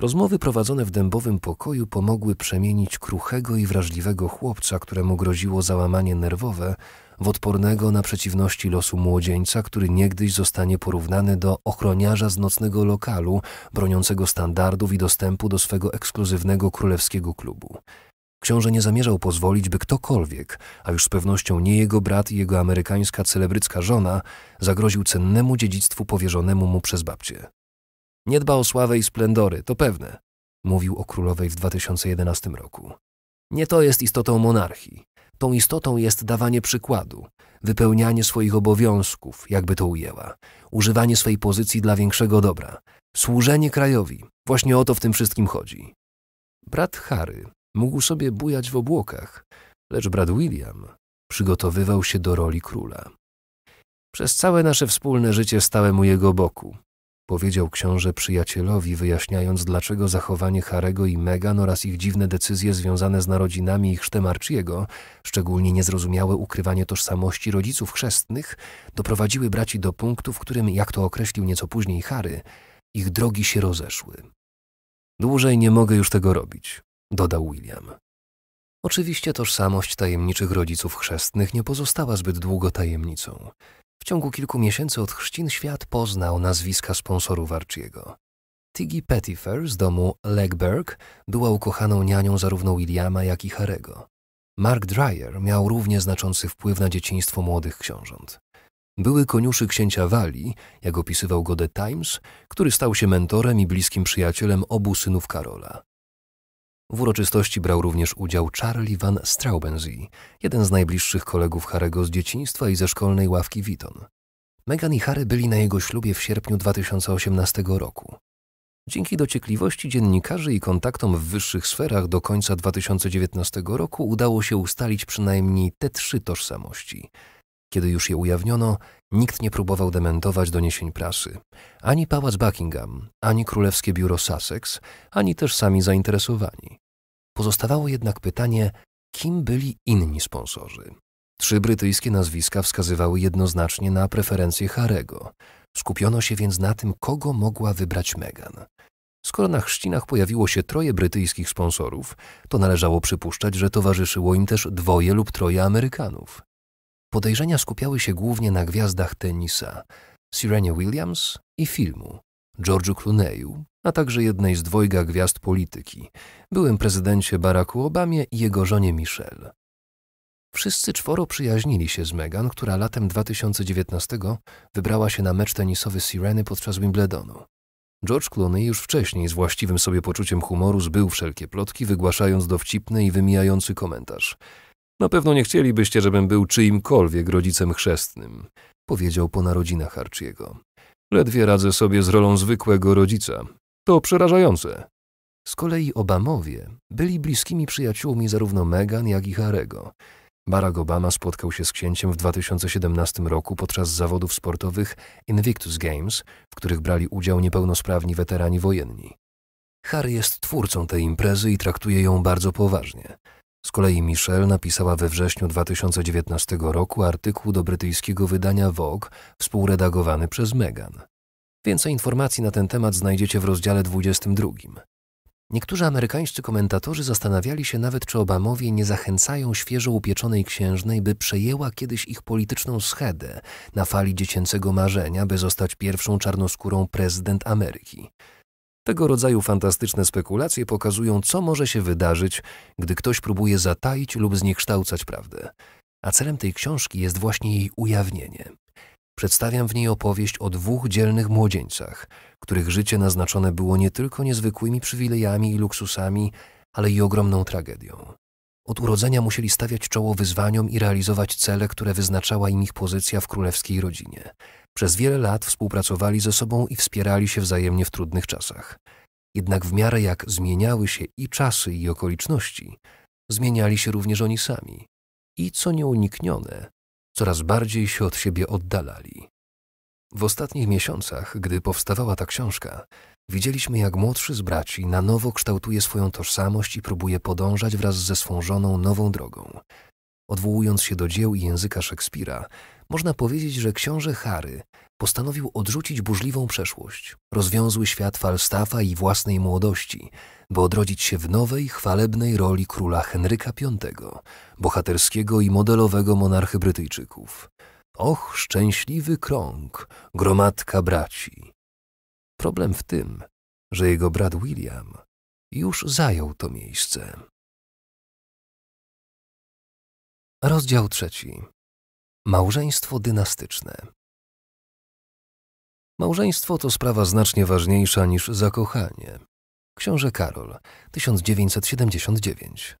Rozmowy prowadzone w dębowym pokoju pomogły przemienić kruchego i wrażliwego chłopca, któremu groziło załamanie nerwowe, w odpornego na przeciwności losu młodzieńca, który niegdyś zostanie porównany do ochroniarza z nocnego lokalu, broniącego standardów i dostępu do swego ekskluzywnego królewskiego klubu. Książę nie zamierzał pozwolić, by ktokolwiek, a już z pewnością nie jego brat i jego amerykańska celebrycka żona, zagroził cennemu dziedzictwu powierzonemu mu przez babcię. Nie dba o sławę i splendory, to pewne, mówił o królowej w 2011 roku. Nie to jest istotą monarchii. Tą istotą jest dawanie przykładu, wypełnianie swoich obowiązków, jakby to ujęła, używanie swej pozycji dla większego dobra, służenie krajowi. Właśnie o to w tym wszystkim chodzi. Brat Harry mógł sobie bujać w obłokach, lecz brat William przygotowywał się do roli króla. Przez całe nasze wspólne życie stałem u jego boku, powiedział książę przyjacielowi, wyjaśniając dlaczego zachowanie Harego i Megan oraz ich dziwne decyzje związane z narodzinami ich Sztemarciego, szczególnie niezrozumiałe ukrywanie tożsamości rodziców chrzestnych, doprowadziły braci do punktu, w którym, jak to określił nieco później Harry, ich drogi się rozeszły. Dłużej nie mogę już tego robić, dodał William. Oczywiście tożsamość tajemniczych rodziców chrzestnych nie pozostała zbyt długo tajemnicą. W ciągu kilku miesięcy od chrzcin świat poznał nazwiska sponsorów Archiego. Tiggy Pettifer z domu Legberg była ukochaną nianią zarówno Williama, jak i Harego. Mark Dreyer miał równie znaczący wpływ na dzieciństwo młodych książąt. Były koniuszy księcia Wali, jak opisywał go The Times, który stał się mentorem i bliskim przyjacielem obu synów Karola. W uroczystości brał również udział Charlie van Straubenzee, jeden z najbliższych kolegów Harego z dzieciństwa i ze szkolnej ławki Witon. Megan i Harry byli na jego ślubie w sierpniu 2018 roku. Dzięki dociekliwości dziennikarzy i kontaktom w wyższych sferach do końca 2019 roku udało się ustalić przynajmniej te trzy tożsamości. Kiedy już je ujawniono, nikt nie próbował dementować doniesień prasy. Ani pałac Buckingham, ani królewskie biuro Sussex, ani też sami zainteresowani. Pozostawało jednak pytanie, kim byli inni sponsorzy. Trzy brytyjskie nazwiska wskazywały jednoznacznie na preferencje Harego. Skupiono się więc na tym, kogo mogła wybrać Meghan. Skoro na chrzcinach pojawiło się troje brytyjskich sponsorów, to należało przypuszczać, że towarzyszyło im też dwoje lub troje Amerykanów. Podejrzenia skupiały się głównie na gwiazdach tenisa Sirenie Williams i filmu George'u Clooney'u, a także jednej z dwojga gwiazd polityki, byłym prezydencie Baracku Obamie i jego żonie Michelle. Wszyscy czworo przyjaźnili się z Meghan, która latem 2019 wybrała się na mecz tenisowy Sireny podczas Wimbledonu. George Clooney już wcześniej z właściwym sobie poczuciem humoru zbył wszelkie plotki, wygłaszając dowcipny i wymijający komentarz. Na pewno nie chcielibyście, żebym był czyimkolwiek rodzicem chrzestnym, powiedział po narodzinach Archiego. Ledwie radzę sobie z rolą zwykłego rodzica. To przerażające. Z kolei Obamowie byli bliskimi przyjaciółmi zarówno Meghan, jak i Harego. Barack Obama spotkał się z księciem w 2017 roku podczas zawodów sportowych Invictus Games, w których brali udział niepełnosprawni weterani wojenni. Harry jest twórcą tej imprezy i traktuje ją bardzo poważnie. Z kolei Michelle napisała we wrześniu 2019 roku artykuł do brytyjskiego wydania Vogue, współredagowany przez Meghan. Więcej informacji na ten temat znajdziecie w rozdziale 22. Niektórzy amerykańscy komentatorzy zastanawiali się nawet, czy Obamowie nie zachęcają świeżo upieczonej księżnej, by przejęła kiedyś ich polityczną schedę na fali dziecięcego marzenia, by zostać pierwszą czarnoskórą prezydent Ameryki. Tego rodzaju fantastyczne spekulacje pokazują, co może się wydarzyć, gdy ktoś próbuje zataić lub zniekształcać prawdę. A celem tej książki jest właśnie jej ujawnienie. Przedstawiam w niej opowieść o dwóch dzielnych młodzieńcach, których życie naznaczone było nie tylko niezwykłymi przywilejami i luksusami, ale i ogromną tragedią. Od urodzenia musieli stawiać czoło wyzwaniom i realizować cele, które wyznaczała im ich pozycja w królewskiej rodzinie. Przez wiele lat współpracowali ze sobą i wspierali się wzajemnie w trudnych czasach. Jednak w miarę jak zmieniały się i czasy, i okoliczności, zmieniali się również oni sami. I co nieuniknione, coraz bardziej się od siebie oddalali. W ostatnich miesiącach, gdy powstawała ta książka, widzieliśmy jak młodszy z braci na nowo kształtuje swoją tożsamość i próbuje podążać wraz ze swą żoną nową drogą. Odwołując się do dzieł i języka Szekspira, można powiedzieć, że książę Harry postanowił odrzucić burzliwą przeszłość, rozwiązły świat Falstaffa i własnej młodości, by odrodzić się w nowej, chwalebnej roli króla Henryka V, bohaterskiego i modelowego monarchy Brytyjczyków. Och, szczęśliwy krąg, gromadka braci. Problem w tym, że jego brat William już zajął to miejsce. Rozdział trzeci. Małżeństwo dynastyczne. Małżeństwo to sprawa znacznie ważniejsza niż zakochanie. Książę Karol, 1979.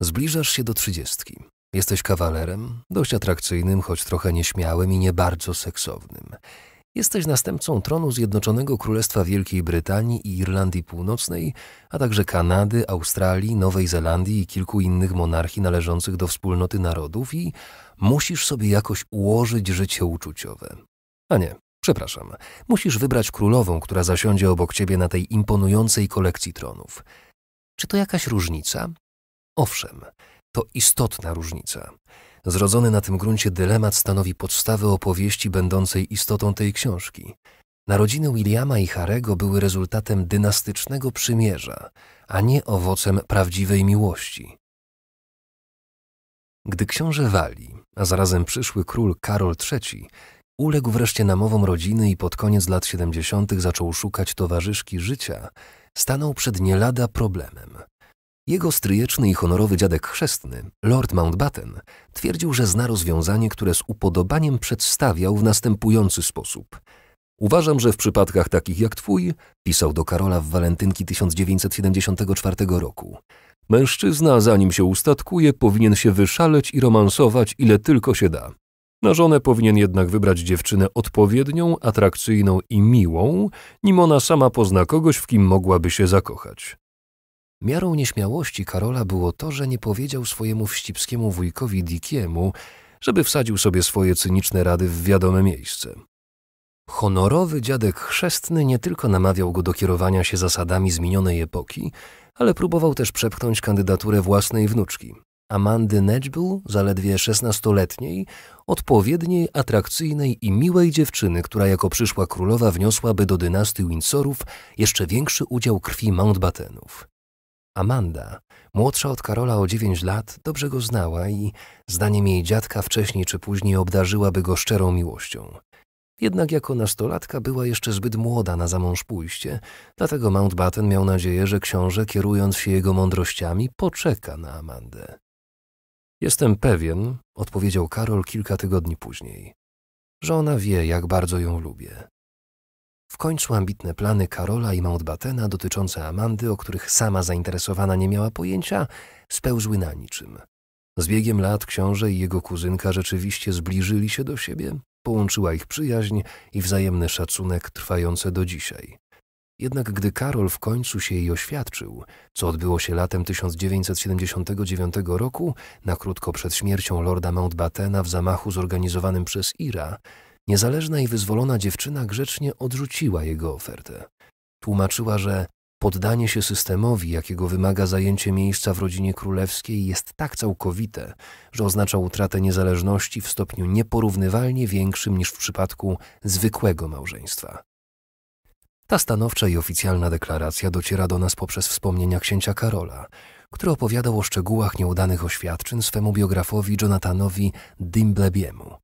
Zbliżasz się do trzydziestki. Jesteś kawalerem, dość atrakcyjnym, choć trochę nieśmiałym i nie bardzo seksownym. Jesteś następcą tronu Zjednoczonego Królestwa Wielkiej Brytanii i Irlandii Północnej, a także Kanady, Australii, Nowej Zelandii i kilku innych monarchii należących do wspólnoty narodów i musisz sobie jakoś ułożyć życie uczuciowe. A nie, przepraszam, musisz wybrać królową, która zasiądzie obok ciebie na tej imponującej kolekcji tronów. Czy to jakaś różnica? Owszem, to istotna różnica. Zrodzony na tym gruncie dylemat stanowi podstawę opowieści będącej istotą tej książki. Narodziny Williama i Harego były rezultatem dynastycznego przymierza, a nie owocem prawdziwej miłości. Gdy książę Wali, a zarazem przyszły król Karol III, uległ wreszcie namowom rodziny i pod koniec lat 70. zaczął szukać towarzyszki życia, stanął przed nie lada problemem – jego stryjeczny i honorowy dziadek chrzestny, Lord Mountbatten, twierdził, że zna rozwiązanie, które z upodobaniem przedstawiał w następujący sposób. Uważam, że w przypadkach takich jak twój, pisał do Karola w walentynki 1974 roku, mężczyzna, zanim się ustatkuje, powinien się wyszaleć i romansować, ile tylko się da. Na żonę powinien jednak wybrać dziewczynę odpowiednią, atrakcyjną i miłą, nim ona sama pozna kogoś, w kim mogłaby się zakochać. Miarą nieśmiałości Karola było to, że nie powiedział swojemu wścibskiemu wujkowi Dickiemu, żeby wsadził sobie swoje cyniczne rady w wiadome miejsce. Honorowy dziadek chrzestny nie tylko namawiał go do kierowania się zasadami zmienionej epoki, ale próbował też przepchnąć kandydaturę własnej wnuczki, Amandy był zaledwie szesnastoletniej, odpowiedniej, atrakcyjnej i miłej dziewczyny, która jako przyszła królowa wniosłaby do dynastii Windsorów jeszcze większy udział krwi Mountbattenów. Amanda, młodsza od Karola o dziewięć lat, dobrze go znała i, zdaniem jej dziadka, wcześniej czy później obdarzyłaby go szczerą miłością. Jednak jako nastolatka była jeszcze zbyt młoda na zamąż pójście, dlatego Mountbatten miał nadzieję, że książę, kierując się jego mądrościami, poczeka na Amandę. Jestem pewien, odpowiedział Karol kilka tygodni później, że ona wie, jak bardzo ją lubię. W końcu ambitne plany Karola i Mountbattena dotyczące Amandy, o których sama zainteresowana nie miała pojęcia, spełzły na niczym. Z biegiem lat książę i jego kuzynka rzeczywiście zbliżyli się do siebie, połączyła ich przyjaźń i wzajemny szacunek trwające do dzisiaj. Jednak gdy Karol w końcu się jej oświadczył, co odbyło się latem 1979 roku, na krótko przed śmiercią lorda Mountbattena w zamachu zorganizowanym przez Ira, Niezależna i wyzwolona dziewczyna grzecznie odrzuciła jego ofertę. Tłumaczyła, że poddanie się systemowi, jakiego wymaga zajęcie miejsca w rodzinie królewskiej, jest tak całkowite, że oznacza utratę niezależności w stopniu nieporównywalnie większym niż w przypadku zwykłego małżeństwa. Ta stanowcza i oficjalna deklaracja dociera do nas poprzez wspomnienia księcia Karola, który opowiadał o szczegółach nieudanych oświadczeń swemu biografowi Jonathanowi Dimblebiemu.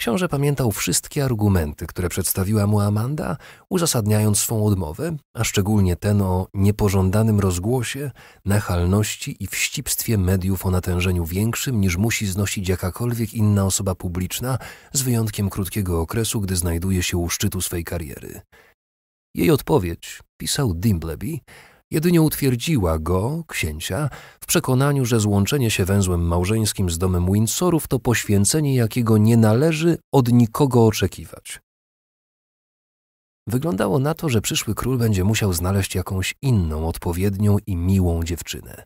Książę pamiętał wszystkie argumenty, które przedstawiła mu Amanda, uzasadniając swą odmowę, a szczególnie ten o niepożądanym rozgłosie, nachalności i wścibstwie mediów o natężeniu większym niż musi znosić jakakolwiek inna osoba publiczna, z wyjątkiem krótkiego okresu, gdy znajduje się u szczytu swej kariery. Jej odpowiedź, pisał Dimbleby, Jedynie utwierdziła go, księcia, w przekonaniu, że złączenie się węzłem małżeńskim z domem Windsorów to poświęcenie, jakiego nie należy od nikogo oczekiwać. Wyglądało na to, że przyszły król będzie musiał znaleźć jakąś inną, odpowiednią i miłą dziewczynę.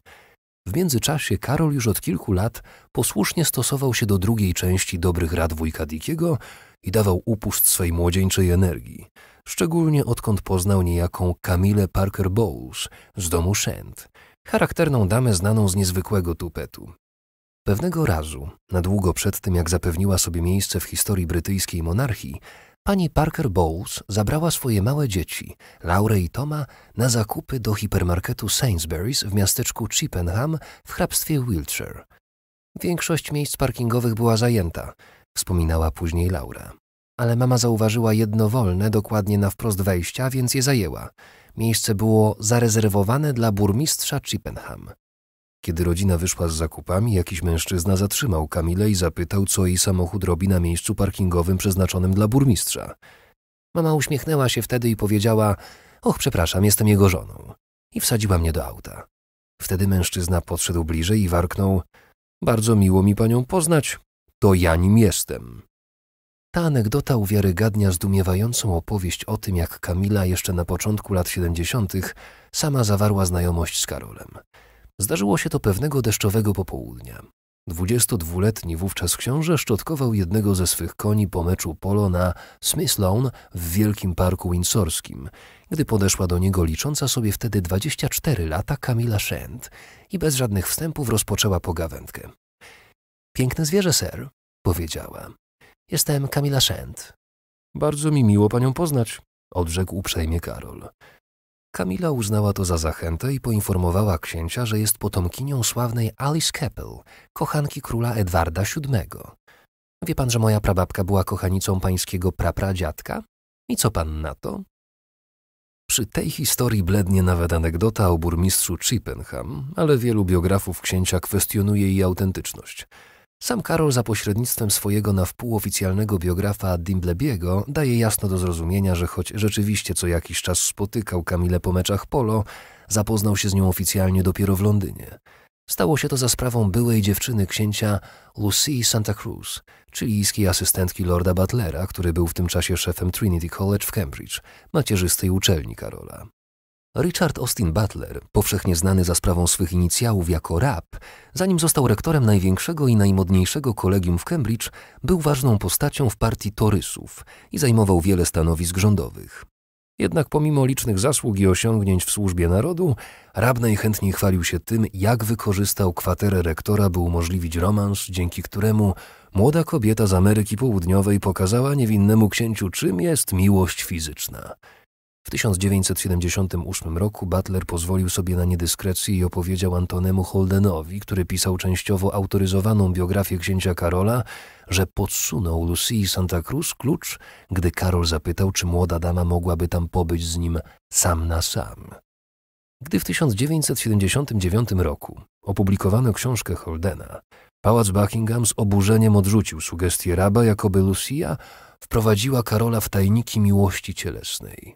W międzyczasie Karol już od kilku lat posłusznie stosował się do drugiej części dobrych rad wujka Dickiego i dawał upust swej młodzieńczej energii – szczególnie odkąd poznał niejaką Camille Parker Bowles z domu Shent, charakterną damę znaną z niezwykłego tupetu. Pewnego razu, na długo przed tym jak zapewniła sobie miejsce w historii brytyjskiej monarchii, pani Parker Bowles zabrała swoje małe dzieci, Laurę i Toma, na zakupy do hipermarketu Sainsbury's w miasteczku Chippenham w hrabstwie Wiltshire. Większość miejsc parkingowych była zajęta, wspominała później Laura ale mama zauważyła jedno wolne dokładnie na wprost wejścia, więc je zajęła. Miejsce było zarezerwowane dla burmistrza Chippenham. Kiedy rodzina wyszła z zakupami, jakiś mężczyzna zatrzymał Kamilę i zapytał, co jej samochód robi na miejscu parkingowym przeznaczonym dla burmistrza. Mama uśmiechnęła się wtedy i powiedziała: Och, przepraszam, jestem jego żoną. I wsadziła mnie do auta. Wtedy mężczyzna podszedł bliżej i warknął: Bardzo miło mi panią poznać. To ja nim jestem. Ta anegdota uwiarygadnia zdumiewającą opowieść o tym, jak Kamila jeszcze na początku lat 70. sama zawarła znajomość z Karolem. Zdarzyło się to pewnego deszczowego popołudnia. 22-letni wówczas książę szczotkował jednego ze swych koni po meczu polo na Smith Lawn w Wielkim Parku Windsorskim, gdy podeszła do niego licząca sobie wtedy 24 lata Kamila Shand i bez żadnych wstępów rozpoczęła pogawędkę. Piękne zwierzę, ser, powiedziała. Jestem Kamila Szent. Bardzo mi miło panią poznać, odrzekł uprzejmie Karol. Kamila uznała to za zachętę i poinformowała księcia, że jest potomkinią sławnej Alice Keppel, kochanki króla Edwarda VII. Wie pan, że moja prababka była kochanicą pańskiego prapradziadka? I co pan na to? Przy tej historii blednie nawet anegdota o burmistrzu Chippenham, ale wielu biografów księcia kwestionuje jej autentyczność. Sam Karol za pośrednictwem swojego na wpół oficjalnego biografa Dimblebiego daje jasno do zrozumienia, że choć rzeczywiście co jakiś czas spotykał Kamilę po meczach polo, zapoznał się z nią oficjalnie dopiero w Londynie. Stało się to za sprawą byłej dziewczyny księcia Lucy Santa Cruz, czyli iskiej asystentki Lorda Butlera, który był w tym czasie szefem Trinity College w Cambridge, macierzystej uczelni Karola. Richard Austin Butler, powszechnie znany za sprawą swych inicjałów jako Rap, zanim został rektorem największego i najmodniejszego kolegium w Cambridge, był ważną postacią w partii Torysów i zajmował wiele stanowisk rządowych. Jednak pomimo licznych zasług i osiągnięć w służbie narodu, Rab najchętniej chwalił się tym, jak wykorzystał kwaterę rektora, by umożliwić romans, dzięki któremu młoda kobieta z Ameryki Południowej pokazała niewinnemu księciu, czym jest miłość fizyczna. W 1978 roku Butler pozwolił sobie na niedyskrecję i opowiedział Antonemu Holdenowi, który pisał częściowo autoryzowaną biografię księcia Karola, że podsunął i Santa Cruz klucz, gdy Karol zapytał, czy młoda dama mogłaby tam pobyć z nim sam na sam. Gdy w 1979 roku opublikowano książkę Holdena, pałac Buckingham z oburzeniem odrzucił sugestię raba, jakoby Lucia wprowadziła Karola w tajniki miłości cielesnej.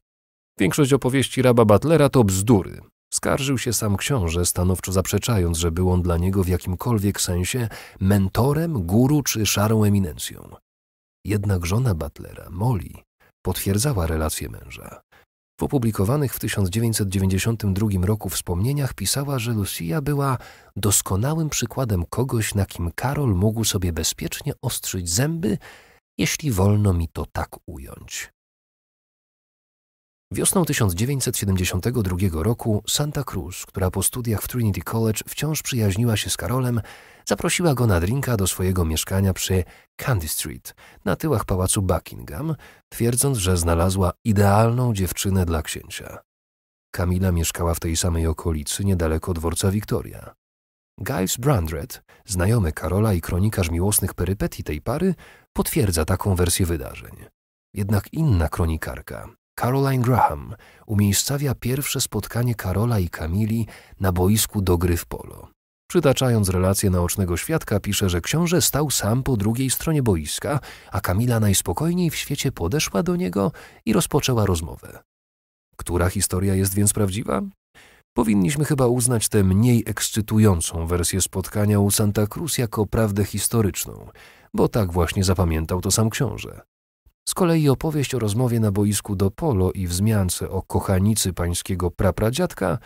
Większość opowieści raba Butlera to bzdury. Skarżył się sam książę, stanowczo zaprzeczając, że był on dla niego w jakimkolwiek sensie mentorem, guru czy szarą eminencją. Jednak żona Butlera, Molly, potwierdzała relację męża. W opublikowanych w 1992 roku wspomnieniach pisała, że Lucia była doskonałym przykładem kogoś, na kim Karol mógł sobie bezpiecznie ostrzyć zęby, jeśli wolno mi to tak ująć. Wiosną 1972 roku Santa Cruz, która po studiach w Trinity College wciąż przyjaźniła się z Karolem, zaprosiła go na drinka do swojego mieszkania przy Candy Street na tyłach pałacu Buckingham, twierdząc, że znalazła idealną dziewczynę dla księcia. Kamila mieszkała w tej samej okolicy, niedaleko dworca Victoria. Giles Brandred, znajomy Karola i kronikarz miłosnych perypetii tej pary, potwierdza taką wersję wydarzeń. Jednak inna kronikarka, Caroline Graham umiejscawia pierwsze spotkanie Karola i Kamili na boisku do gry w polo. Przytaczając relację naocznego świadka, pisze, że książę stał sam po drugiej stronie boiska, a Kamila najspokojniej w świecie podeszła do niego i rozpoczęła rozmowę. Która historia jest więc prawdziwa? Powinniśmy chyba uznać tę mniej ekscytującą wersję spotkania u Santa Cruz jako prawdę historyczną, bo tak właśnie zapamiętał to sam książę. Z kolei opowieść o rozmowie na boisku do polo i wzmiance o kochanicy pańskiego prapradziadka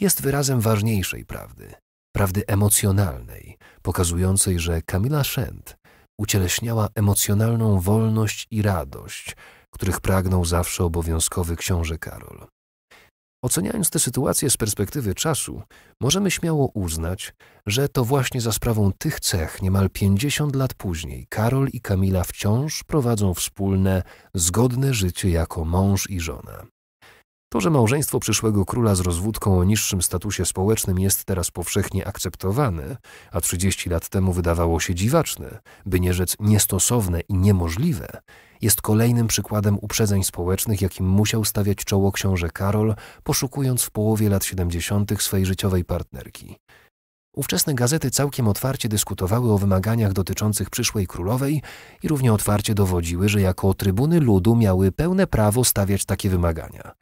jest wyrazem ważniejszej prawdy, prawdy emocjonalnej, pokazującej, że Kamila Szent ucieleśniała emocjonalną wolność i radość, których pragnął zawsze obowiązkowy książę Karol. Oceniając tę sytuację z perspektywy czasu, możemy śmiało uznać, że to właśnie za sprawą tych cech niemal 50 lat później Karol i Kamila wciąż prowadzą wspólne, zgodne życie jako mąż i żona. To, że małżeństwo przyszłego króla z rozwódką o niższym statusie społecznym jest teraz powszechnie akceptowane, a 30 lat temu wydawało się dziwaczne, by nie rzec niestosowne i niemożliwe, jest kolejnym przykładem uprzedzeń społecznych, jakim musiał stawiać czoło książę Karol, poszukując w połowie lat 70. swej życiowej partnerki. Ówczesne gazety całkiem otwarcie dyskutowały o wymaganiach dotyczących przyszłej królowej i równie otwarcie dowodziły, że jako trybuny ludu miały pełne prawo stawiać takie wymagania.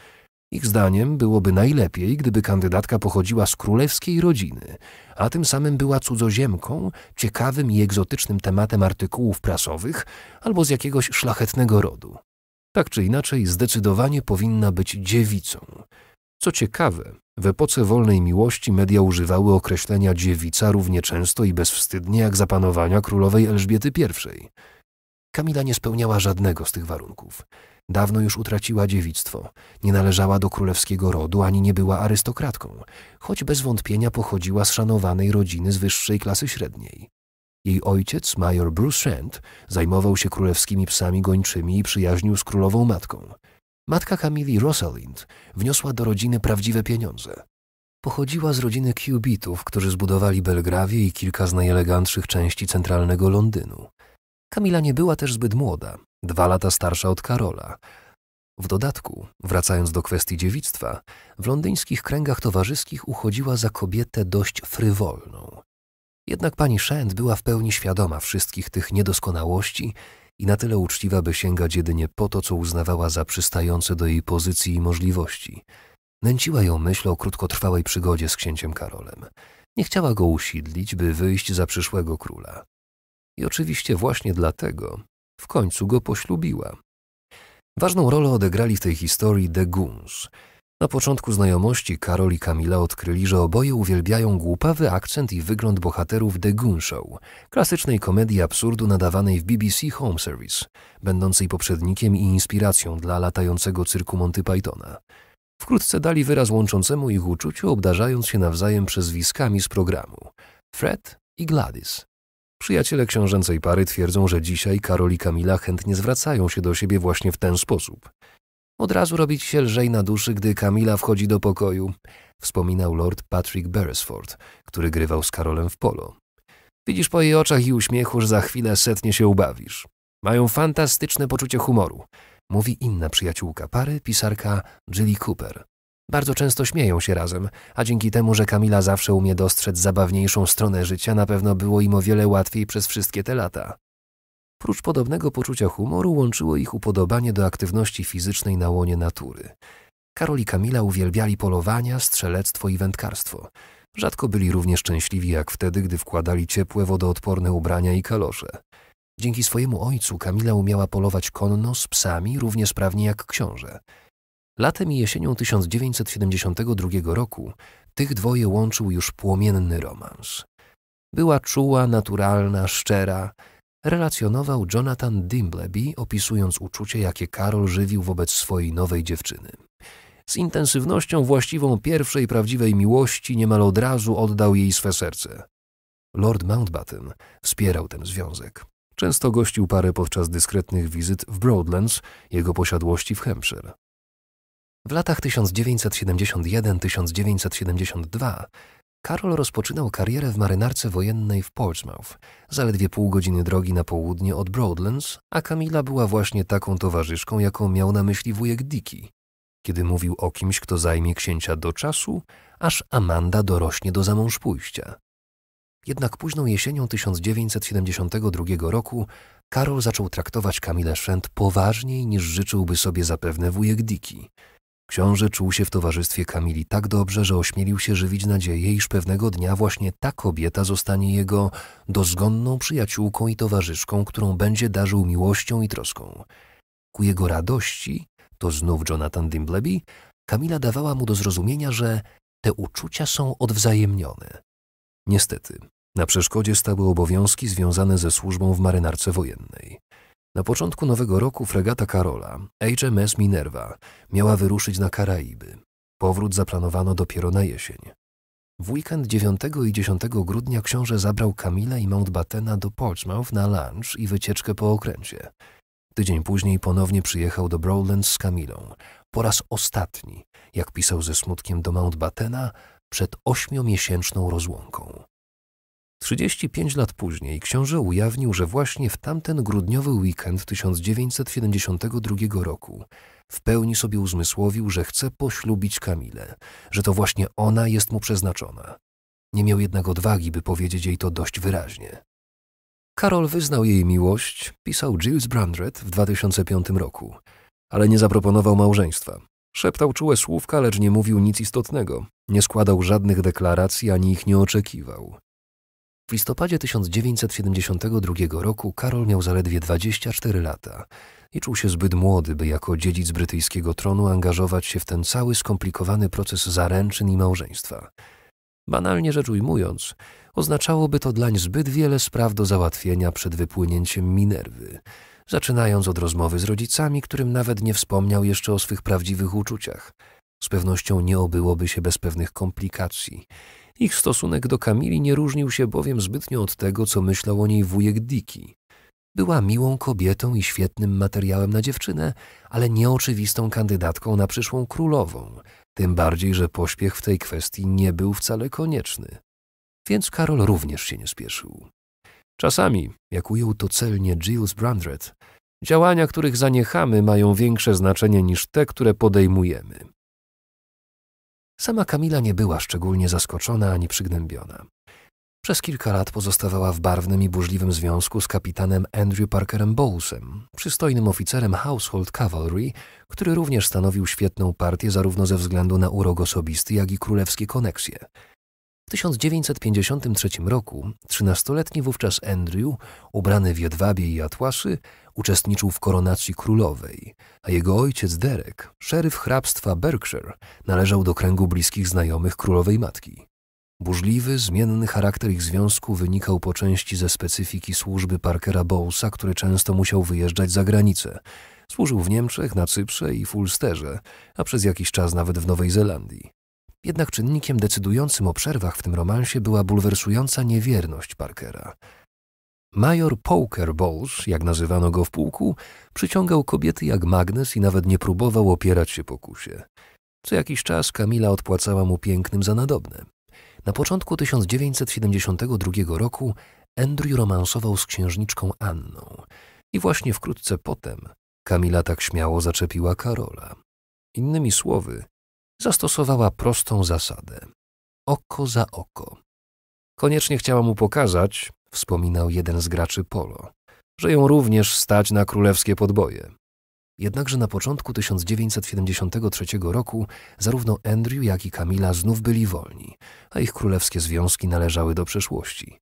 Ich zdaniem byłoby najlepiej, gdyby kandydatka pochodziła z królewskiej rodziny, a tym samym była cudzoziemką, ciekawym i egzotycznym tematem artykułów prasowych albo z jakiegoś szlachetnego rodu. Tak czy inaczej, zdecydowanie powinna być dziewicą. Co ciekawe, w epoce wolnej miłości media używały określenia dziewica równie często i bezwstydnie jak za panowania królowej Elżbiety I. Kamila nie spełniała żadnego z tych warunków. Dawno już utraciła dziewictwo, nie należała do królewskiego rodu ani nie była arystokratką, choć bez wątpienia pochodziła z szanowanej rodziny z wyższej klasy średniej. Jej ojciec, major Bruce Shand, zajmował się królewskimi psami gończymi i przyjaźnił z królową matką. Matka Kamili Rosalind wniosła do rodziny prawdziwe pieniądze. Pochodziła z rodziny Cubitów, którzy zbudowali Belgrawię i kilka z najelegantszych części centralnego Londynu. Kamila nie była też zbyt młoda, dwa lata starsza od Karola. W dodatku, wracając do kwestii dziewictwa, w londyńskich kręgach towarzyskich uchodziła za kobietę dość frywolną. Jednak pani Shand była w pełni świadoma wszystkich tych niedoskonałości i na tyle uczciwa, by sięgać jedynie po to, co uznawała za przystające do jej pozycji i możliwości. Nęciła ją myśl o krótkotrwałej przygodzie z księciem Karolem. Nie chciała go usidlić, by wyjść za przyszłego króla. I oczywiście właśnie dlatego w końcu go poślubiła. Ważną rolę odegrali w tej historii The Goons. Na początku znajomości Karol i Kamila odkryli, że oboje uwielbiają głupawy akcent i wygląd bohaterów The Goon Show, klasycznej komedii absurdu nadawanej w BBC Home Service, będącej poprzednikiem i inspiracją dla latającego cyrku Monty Pythona. Wkrótce dali wyraz łączącemu ich uczuciu, obdarzając się nawzajem przezwiskami z programu. Fred i Gladys. Przyjaciele książęcej pary twierdzą, że dzisiaj Karol i Kamila chętnie zwracają się do siebie właśnie w ten sposób. Od razu robić się lżej na duszy, gdy Kamila wchodzi do pokoju, wspominał lord Patrick Beresford, który grywał z Karolem w polo. Widzisz po jej oczach i uśmiechu, że za chwilę setnie się ubawisz. Mają fantastyczne poczucie humoru, mówi inna przyjaciółka pary, pisarka Jillie Cooper. Bardzo często śmieją się razem, a dzięki temu, że Kamila zawsze umie dostrzec zabawniejszą stronę życia, na pewno było im o wiele łatwiej przez wszystkie te lata. Prócz podobnego poczucia humoru łączyło ich upodobanie do aktywności fizycznej na łonie natury. Karol i Kamila uwielbiali polowania, strzelectwo i wędkarstwo. Rzadko byli równie szczęśliwi jak wtedy, gdy wkładali ciepłe, wodoodporne ubrania i kalosze. Dzięki swojemu ojcu Kamila umiała polować konno z psami równie sprawnie jak książę. Latem i jesienią 1972 roku tych dwoje łączył już płomienny romans. Była czuła, naturalna, szczera, relacjonował Jonathan Dimbleby, opisując uczucie, jakie Karol żywił wobec swojej nowej dziewczyny. Z intensywnością właściwą pierwszej prawdziwej miłości niemal od razu oddał jej swe serce. Lord Mountbatten wspierał ten związek. Często gościł parę podczas dyskretnych wizyt w Broadlands, jego posiadłości w Hampshire. W latach 1971-1972 Karol rozpoczynał karierę w marynarce wojennej w Portsmouth, zaledwie pół godziny drogi na południe od Broadlands, a Kamila była właśnie taką towarzyszką, jaką miał na myśli wujek Dickie, kiedy mówił o kimś, kto zajmie księcia do czasu, aż Amanda dorośnie do zamąż pójścia. Jednak późną jesienią 1972 roku Karol zaczął traktować Kamilę Szent poważniej niż życzyłby sobie zapewne wujek Dickie – Książę czuł się w towarzystwie Kamili tak dobrze, że ośmielił się żywić nadzieję, iż pewnego dnia właśnie ta kobieta zostanie jego dozgonną przyjaciółką i towarzyszką, którą będzie darzył miłością i troską. Ku jego radości, to znów Jonathan Dimbleby, Kamila dawała mu do zrozumienia, że te uczucia są odwzajemnione. Niestety, na przeszkodzie stały obowiązki związane ze służbą w marynarce wojennej. Na początku nowego roku fregata Karola, HMS Minerva, miała wyruszyć na Karaiby. Powrót zaplanowano dopiero na jesień. W weekend 9 i 10 grudnia książę zabrał Kamila i Mountbattena do Portsmouth na lunch i wycieczkę po okręcie. Tydzień później ponownie przyjechał do Browlands z Kamilą. Po raz ostatni, jak pisał ze smutkiem do Mountbattena, przed ośmiomiesięczną rozłąką. 35 lat później książę ujawnił, że właśnie w tamten grudniowy weekend 1972 roku w pełni sobie uzmysłowił, że chce poślubić Kamilę, że to właśnie ona jest mu przeznaczona. Nie miał jednak odwagi, by powiedzieć jej to dość wyraźnie. Karol wyznał jej miłość, pisał Giles Brandred w 2005 roku, ale nie zaproponował małżeństwa. Szeptał czułe słówka, lecz nie mówił nic istotnego, nie składał żadnych deklaracji ani ich nie oczekiwał. W listopadzie 1972 roku Karol miał zaledwie 24 lata i czuł się zbyt młody, by jako dziedzic brytyjskiego tronu angażować się w ten cały skomplikowany proces zaręczyn i małżeństwa. Banalnie rzecz ujmując, oznaczałoby to dlań zbyt wiele spraw do załatwienia przed wypłynięciem Minerwy, zaczynając od rozmowy z rodzicami, którym nawet nie wspomniał jeszcze o swych prawdziwych uczuciach – z pewnością nie obyłoby się bez pewnych komplikacji. Ich stosunek do Kamili nie różnił się bowiem zbytnio od tego, co myślał o niej wujek Diki. Była miłą kobietą i świetnym materiałem na dziewczynę, ale nieoczywistą kandydatką na przyszłą królową, tym bardziej, że pośpiech w tej kwestii nie był wcale konieczny. Więc Karol również się nie spieszył. Czasami, jak ujął to celnie Giles Brandred, działania, których zaniechamy, mają większe znaczenie niż te, które podejmujemy. Sama Kamila nie była szczególnie zaskoczona ani przygnębiona. Przez kilka lat pozostawała w barwnym i burzliwym związku z kapitanem Andrew Parkerem Bowlesem, przystojnym oficerem Household Cavalry, który również stanowił świetną partię zarówno ze względu na urok osobisty, jak i królewskie koneksje. W 1953 roku trzynastoletni wówczas Andrew, ubrany w jedwabie i atłasy, uczestniczył w koronacji królowej, a jego ojciec Derek, szeryf hrabstwa Berkshire, należał do kręgu bliskich znajomych królowej matki. Burzliwy, zmienny charakter ich związku wynikał po części ze specyfiki służby Parkera Bowlesa, który często musiał wyjeżdżać za granicę. Służył w Niemczech, na Cyprze i w Ulsterze, a przez jakiś czas nawet w Nowej Zelandii. Jednak czynnikiem decydującym o przerwach w tym romansie była bulwersująca niewierność Parkera. Major Poker Balls, jak nazywano go w pułku, przyciągał kobiety jak magnes i nawet nie próbował opierać się pokusie. Co jakiś czas Kamila odpłacała mu pięknym za nadobne. Na początku 1972 roku Andrew romansował z księżniczką Anną i właśnie wkrótce potem Kamila tak śmiało zaczepiła Karola. Innymi słowy, zastosowała prostą zasadę. Oko za oko. Koniecznie chciała mu pokazać, wspominał jeden z graczy polo, że ją również stać na królewskie podboje. Jednakże na początku 1973 roku zarówno Andrew, jak i Kamila znów byli wolni, a ich królewskie związki należały do przeszłości.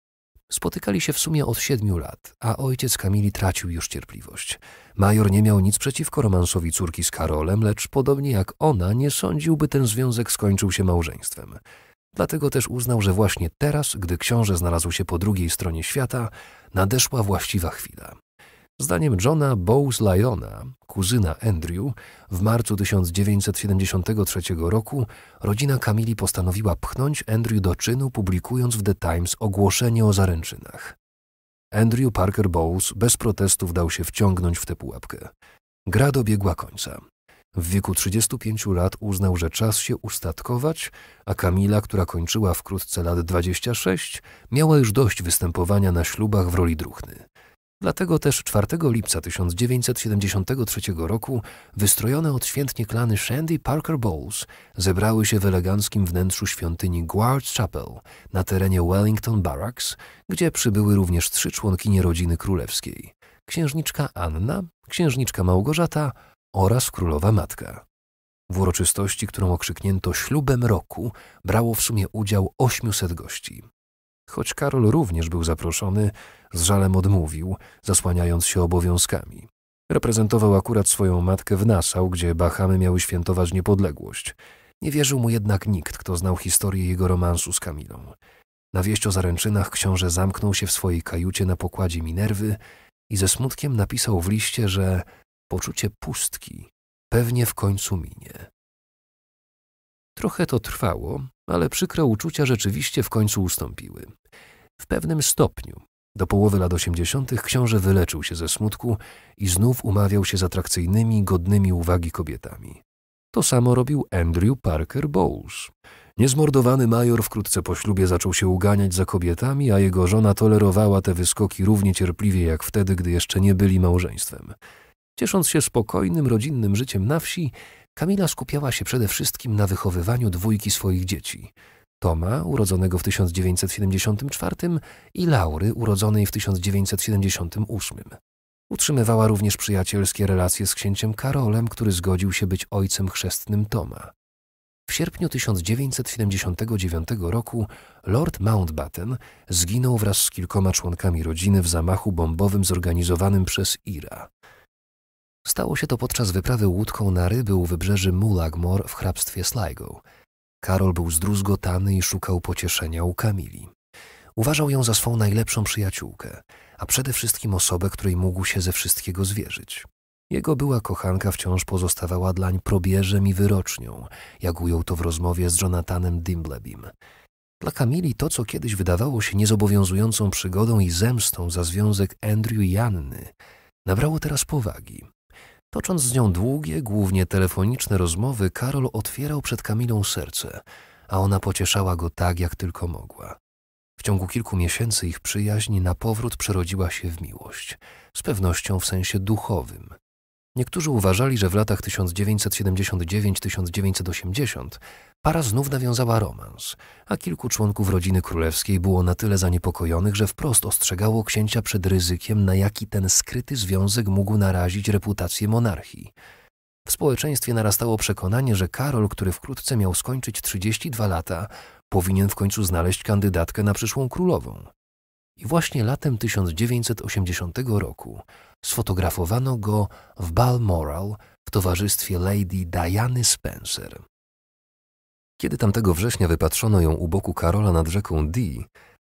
Spotykali się w sumie od siedmiu lat, a ojciec Kamili tracił już cierpliwość. Major nie miał nic przeciwko romansowi córki z Karolem, lecz podobnie jak ona nie sądził, by ten związek skończył się małżeństwem. Dlatego też uznał, że właśnie teraz, gdy książę znalazł się po drugiej stronie świata, nadeszła właściwa chwila. Zdaniem Johna Bowes Lyona, kuzyna Andrew, w marcu 1973 roku rodzina Kamili postanowiła pchnąć Andrew do czynu, publikując w The Times ogłoszenie o zaręczynach. Andrew Parker Bowes bez protestów dał się wciągnąć w tę pułapkę. Gra dobiegła końca. W wieku 35 lat uznał, że czas się ustatkować, a Kamila, która kończyła wkrótce lat 26, miała już dość występowania na ślubach w roli druchny. Dlatego też 4 lipca 1973 roku wystrojone odświętnie klany Shandy Parker Bowles zebrały się w eleganckim wnętrzu świątyni Guard Chapel na terenie Wellington Barracks, gdzie przybyły również trzy członkinie rodziny królewskiej. Księżniczka Anna, księżniczka Małgorzata oraz królowa matka. W uroczystości, którą okrzyknięto ślubem roku, brało w sumie udział 800 gości. Choć Karol również był zaproszony, z żalem odmówił, zasłaniając się obowiązkami. Reprezentował akurat swoją matkę w Nassau, gdzie Bahamy miały świętować niepodległość. Nie wierzył mu jednak nikt, kto znał historię jego romansu z Kamilą. Na wieść o zaręczynach książę zamknął się w swojej kajucie na pokładzie Minerwy i ze smutkiem napisał w liście, że Poczucie pustki pewnie w końcu minie. Trochę to trwało, ale przykre uczucia rzeczywiście w końcu ustąpiły. W pewnym stopniu, do połowy lat osiemdziesiątych, książę wyleczył się ze smutku i znów umawiał się z atrakcyjnymi, godnymi uwagi kobietami. To samo robił Andrew Parker Bowles. Niezmordowany major wkrótce po ślubie zaczął się uganiać za kobietami, a jego żona tolerowała te wyskoki równie cierpliwie jak wtedy, gdy jeszcze nie byli małżeństwem. Ciesząc się spokojnym, rodzinnym życiem na wsi, Kamila skupiała się przede wszystkim na wychowywaniu dwójki swoich dzieci. Toma, urodzonego w 1974 i Laury, urodzonej w 1978. Utrzymywała również przyjacielskie relacje z księciem Karolem, który zgodził się być ojcem chrzestnym Toma. W sierpniu 1979 roku Lord Mountbatten zginął wraz z kilkoma członkami rodziny w zamachu bombowym zorganizowanym przez IRA. Stało się to podczas wyprawy łódką na ryby u wybrzeży Mulagmore w hrabstwie Sligo. Karol był zdruzgotany i szukał pocieszenia u Kamili. Uważał ją za swą najlepszą przyjaciółkę, a przede wszystkim osobę, której mógł się ze wszystkiego zwierzyć. Jego była kochanka wciąż pozostawała dlań probierzem i wyrocznią, jak ujął to w rozmowie z Jonathanem Dimblebim. Dla Kamili to, co kiedyś wydawało się niezobowiązującą przygodą i zemstą za związek Andrew i Janny, nabrało teraz powagi. Tocząc z nią długie, głównie telefoniczne rozmowy, Karol otwierał przed Kamilą serce, a ona pocieszała go tak, jak tylko mogła. W ciągu kilku miesięcy ich przyjaźń na powrót przerodziła się w miłość, z pewnością w sensie duchowym, Niektórzy uważali, że w latach 1979-1980 para znów nawiązała romans, a kilku członków rodziny królewskiej było na tyle zaniepokojonych, że wprost ostrzegało księcia przed ryzykiem, na jaki ten skryty związek mógł narazić reputację monarchii. W społeczeństwie narastało przekonanie, że Karol, który wkrótce miał skończyć 32 lata, powinien w końcu znaleźć kandydatkę na przyszłą królową. I właśnie latem 1980 roku sfotografowano go w Balmoral w towarzystwie Lady Diany Spencer. Kiedy tamtego września wypatrzono ją u boku Karola nad rzeką Dee,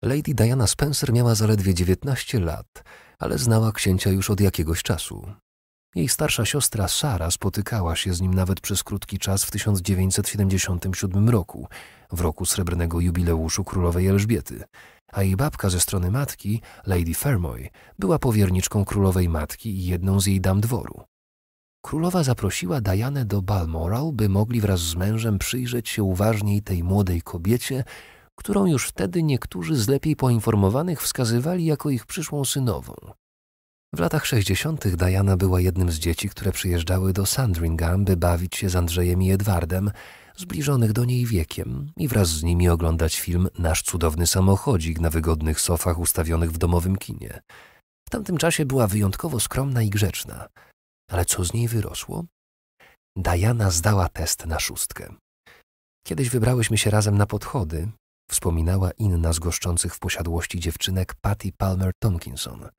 Lady Diana Spencer miała zaledwie 19 lat, ale znała księcia już od jakiegoś czasu. Jej starsza siostra Sara spotykała się z nim nawet przez krótki czas w 1977 roku, w roku srebrnego jubileuszu królowej Elżbiety a jej babka ze strony matki, Lady Fermoy, była powierniczką królowej matki i jedną z jej dam dworu. Królowa zaprosiła Dianę do Balmoral, by mogli wraz z mężem przyjrzeć się uważniej tej młodej kobiecie, którą już wtedy niektórzy z lepiej poinformowanych wskazywali jako ich przyszłą synową. W latach 60. Diana była jednym z dzieci, które przyjeżdżały do Sandringham, by bawić się z Andrzejem i Edwardem, zbliżonych do niej wiekiem i wraz z nimi oglądać film Nasz cudowny samochodzik na wygodnych sofach ustawionych w domowym kinie. W tamtym czasie była wyjątkowo skromna i grzeczna. Ale co z niej wyrosło? Diana zdała test na szóstkę. Kiedyś wybrałyśmy się razem na podchody, wspominała inna z goszczących w posiadłości dziewczynek Patty Palmer Tomkinson –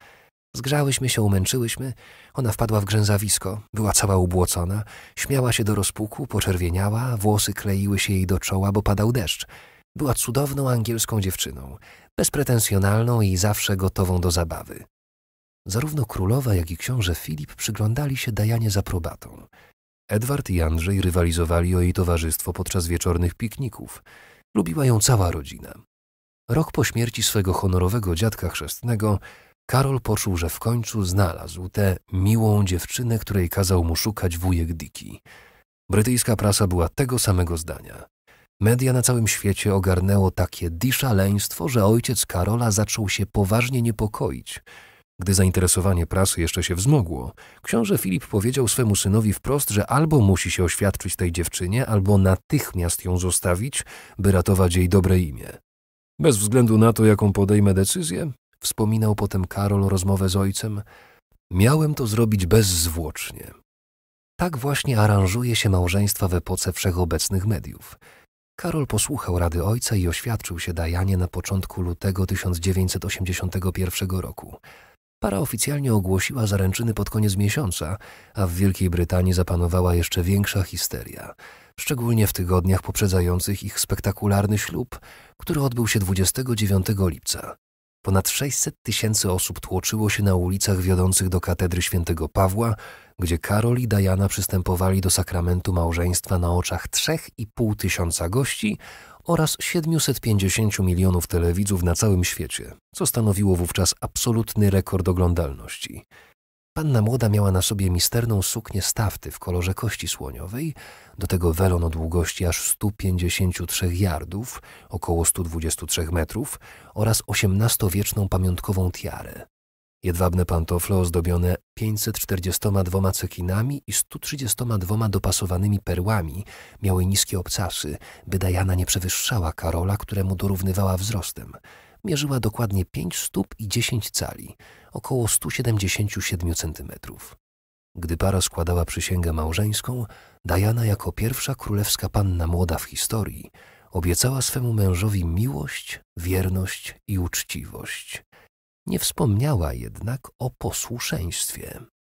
Zgrzałyśmy się, umęczyłyśmy. Ona wpadła w grzęzawisko, była cała ubłocona, śmiała się do rozpuku, poczerwieniała, włosy kleiły się jej do czoła, bo padał deszcz. Była cudowną angielską dziewczyną, bezpretensjonalną i zawsze gotową do zabawy. Zarówno królowa, jak i książę Filip przyglądali się Dajanie za probatą. Edward i Andrzej rywalizowali o jej towarzystwo podczas wieczornych pikników. Lubiła ją cała rodzina. Rok po śmierci swego honorowego dziadka chrzestnego Karol poczuł, że w końcu znalazł tę miłą dziewczynę, której kazał mu szukać wujek Diki. Brytyjska prasa była tego samego zdania. Media na całym świecie ogarnęło takie diszaleństwo, że ojciec Karola zaczął się poważnie niepokoić. Gdy zainteresowanie prasy jeszcze się wzmogło, książę Filip powiedział swemu synowi wprost, że albo musi się oświadczyć tej dziewczynie, albo natychmiast ją zostawić, by ratować jej dobre imię. Bez względu na to, jaką podejmę decyzję, wspominał potem Karol rozmowę z ojcem, miałem to zrobić bezzwłocznie. Tak właśnie aranżuje się małżeństwa w epoce wszechobecnych mediów. Karol posłuchał rady ojca i oświadczył się Dajanie na początku lutego 1981 roku. Para oficjalnie ogłosiła zaręczyny pod koniec miesiąca, a w Wielkiej Brytanii zapanowała jeszcze większa histeria, szczególnie w tygodniach poprzedzających ich spektakularny ślub, który odbył się 29 lipca. Ponad 600 tysięcy osób tłoczyło się na ulicach wiodących do katedry świętego Pawła, gdzie Karol i Diana przystępowali do sakramentu małżeństwa na oczach 3,5 tysiąca gości oraz 750 milionów telewidzów na całym świecie, co stanowiło wówczas absolutny rekord oglądalności. Panna młoda miała na sobie misterną suknię stawty w kolorze kości słoniowej, do tego welon o długości aż 153 jardów, około 123 metrów, oraz osiemnastowieczną wieczną pamiątkową tiarę. Jedwabne pantofle ozdobione 542 cekinami i 132 dopasowanymi perłami miały niskie obcasy, by Diana nie przewyższała Karola, któremu dorównywała wzrostem – mierzyła dokładnie 5 stóp i 10 cali, około 177 cm. Gdy para składała przysięgę małżeńską, Diana jako pierwsza królewska panna młoda w historii obiecała swemu mężowi miłość, wierność i uczciwość. Nie wspomniała jednak o posłuszeństwie.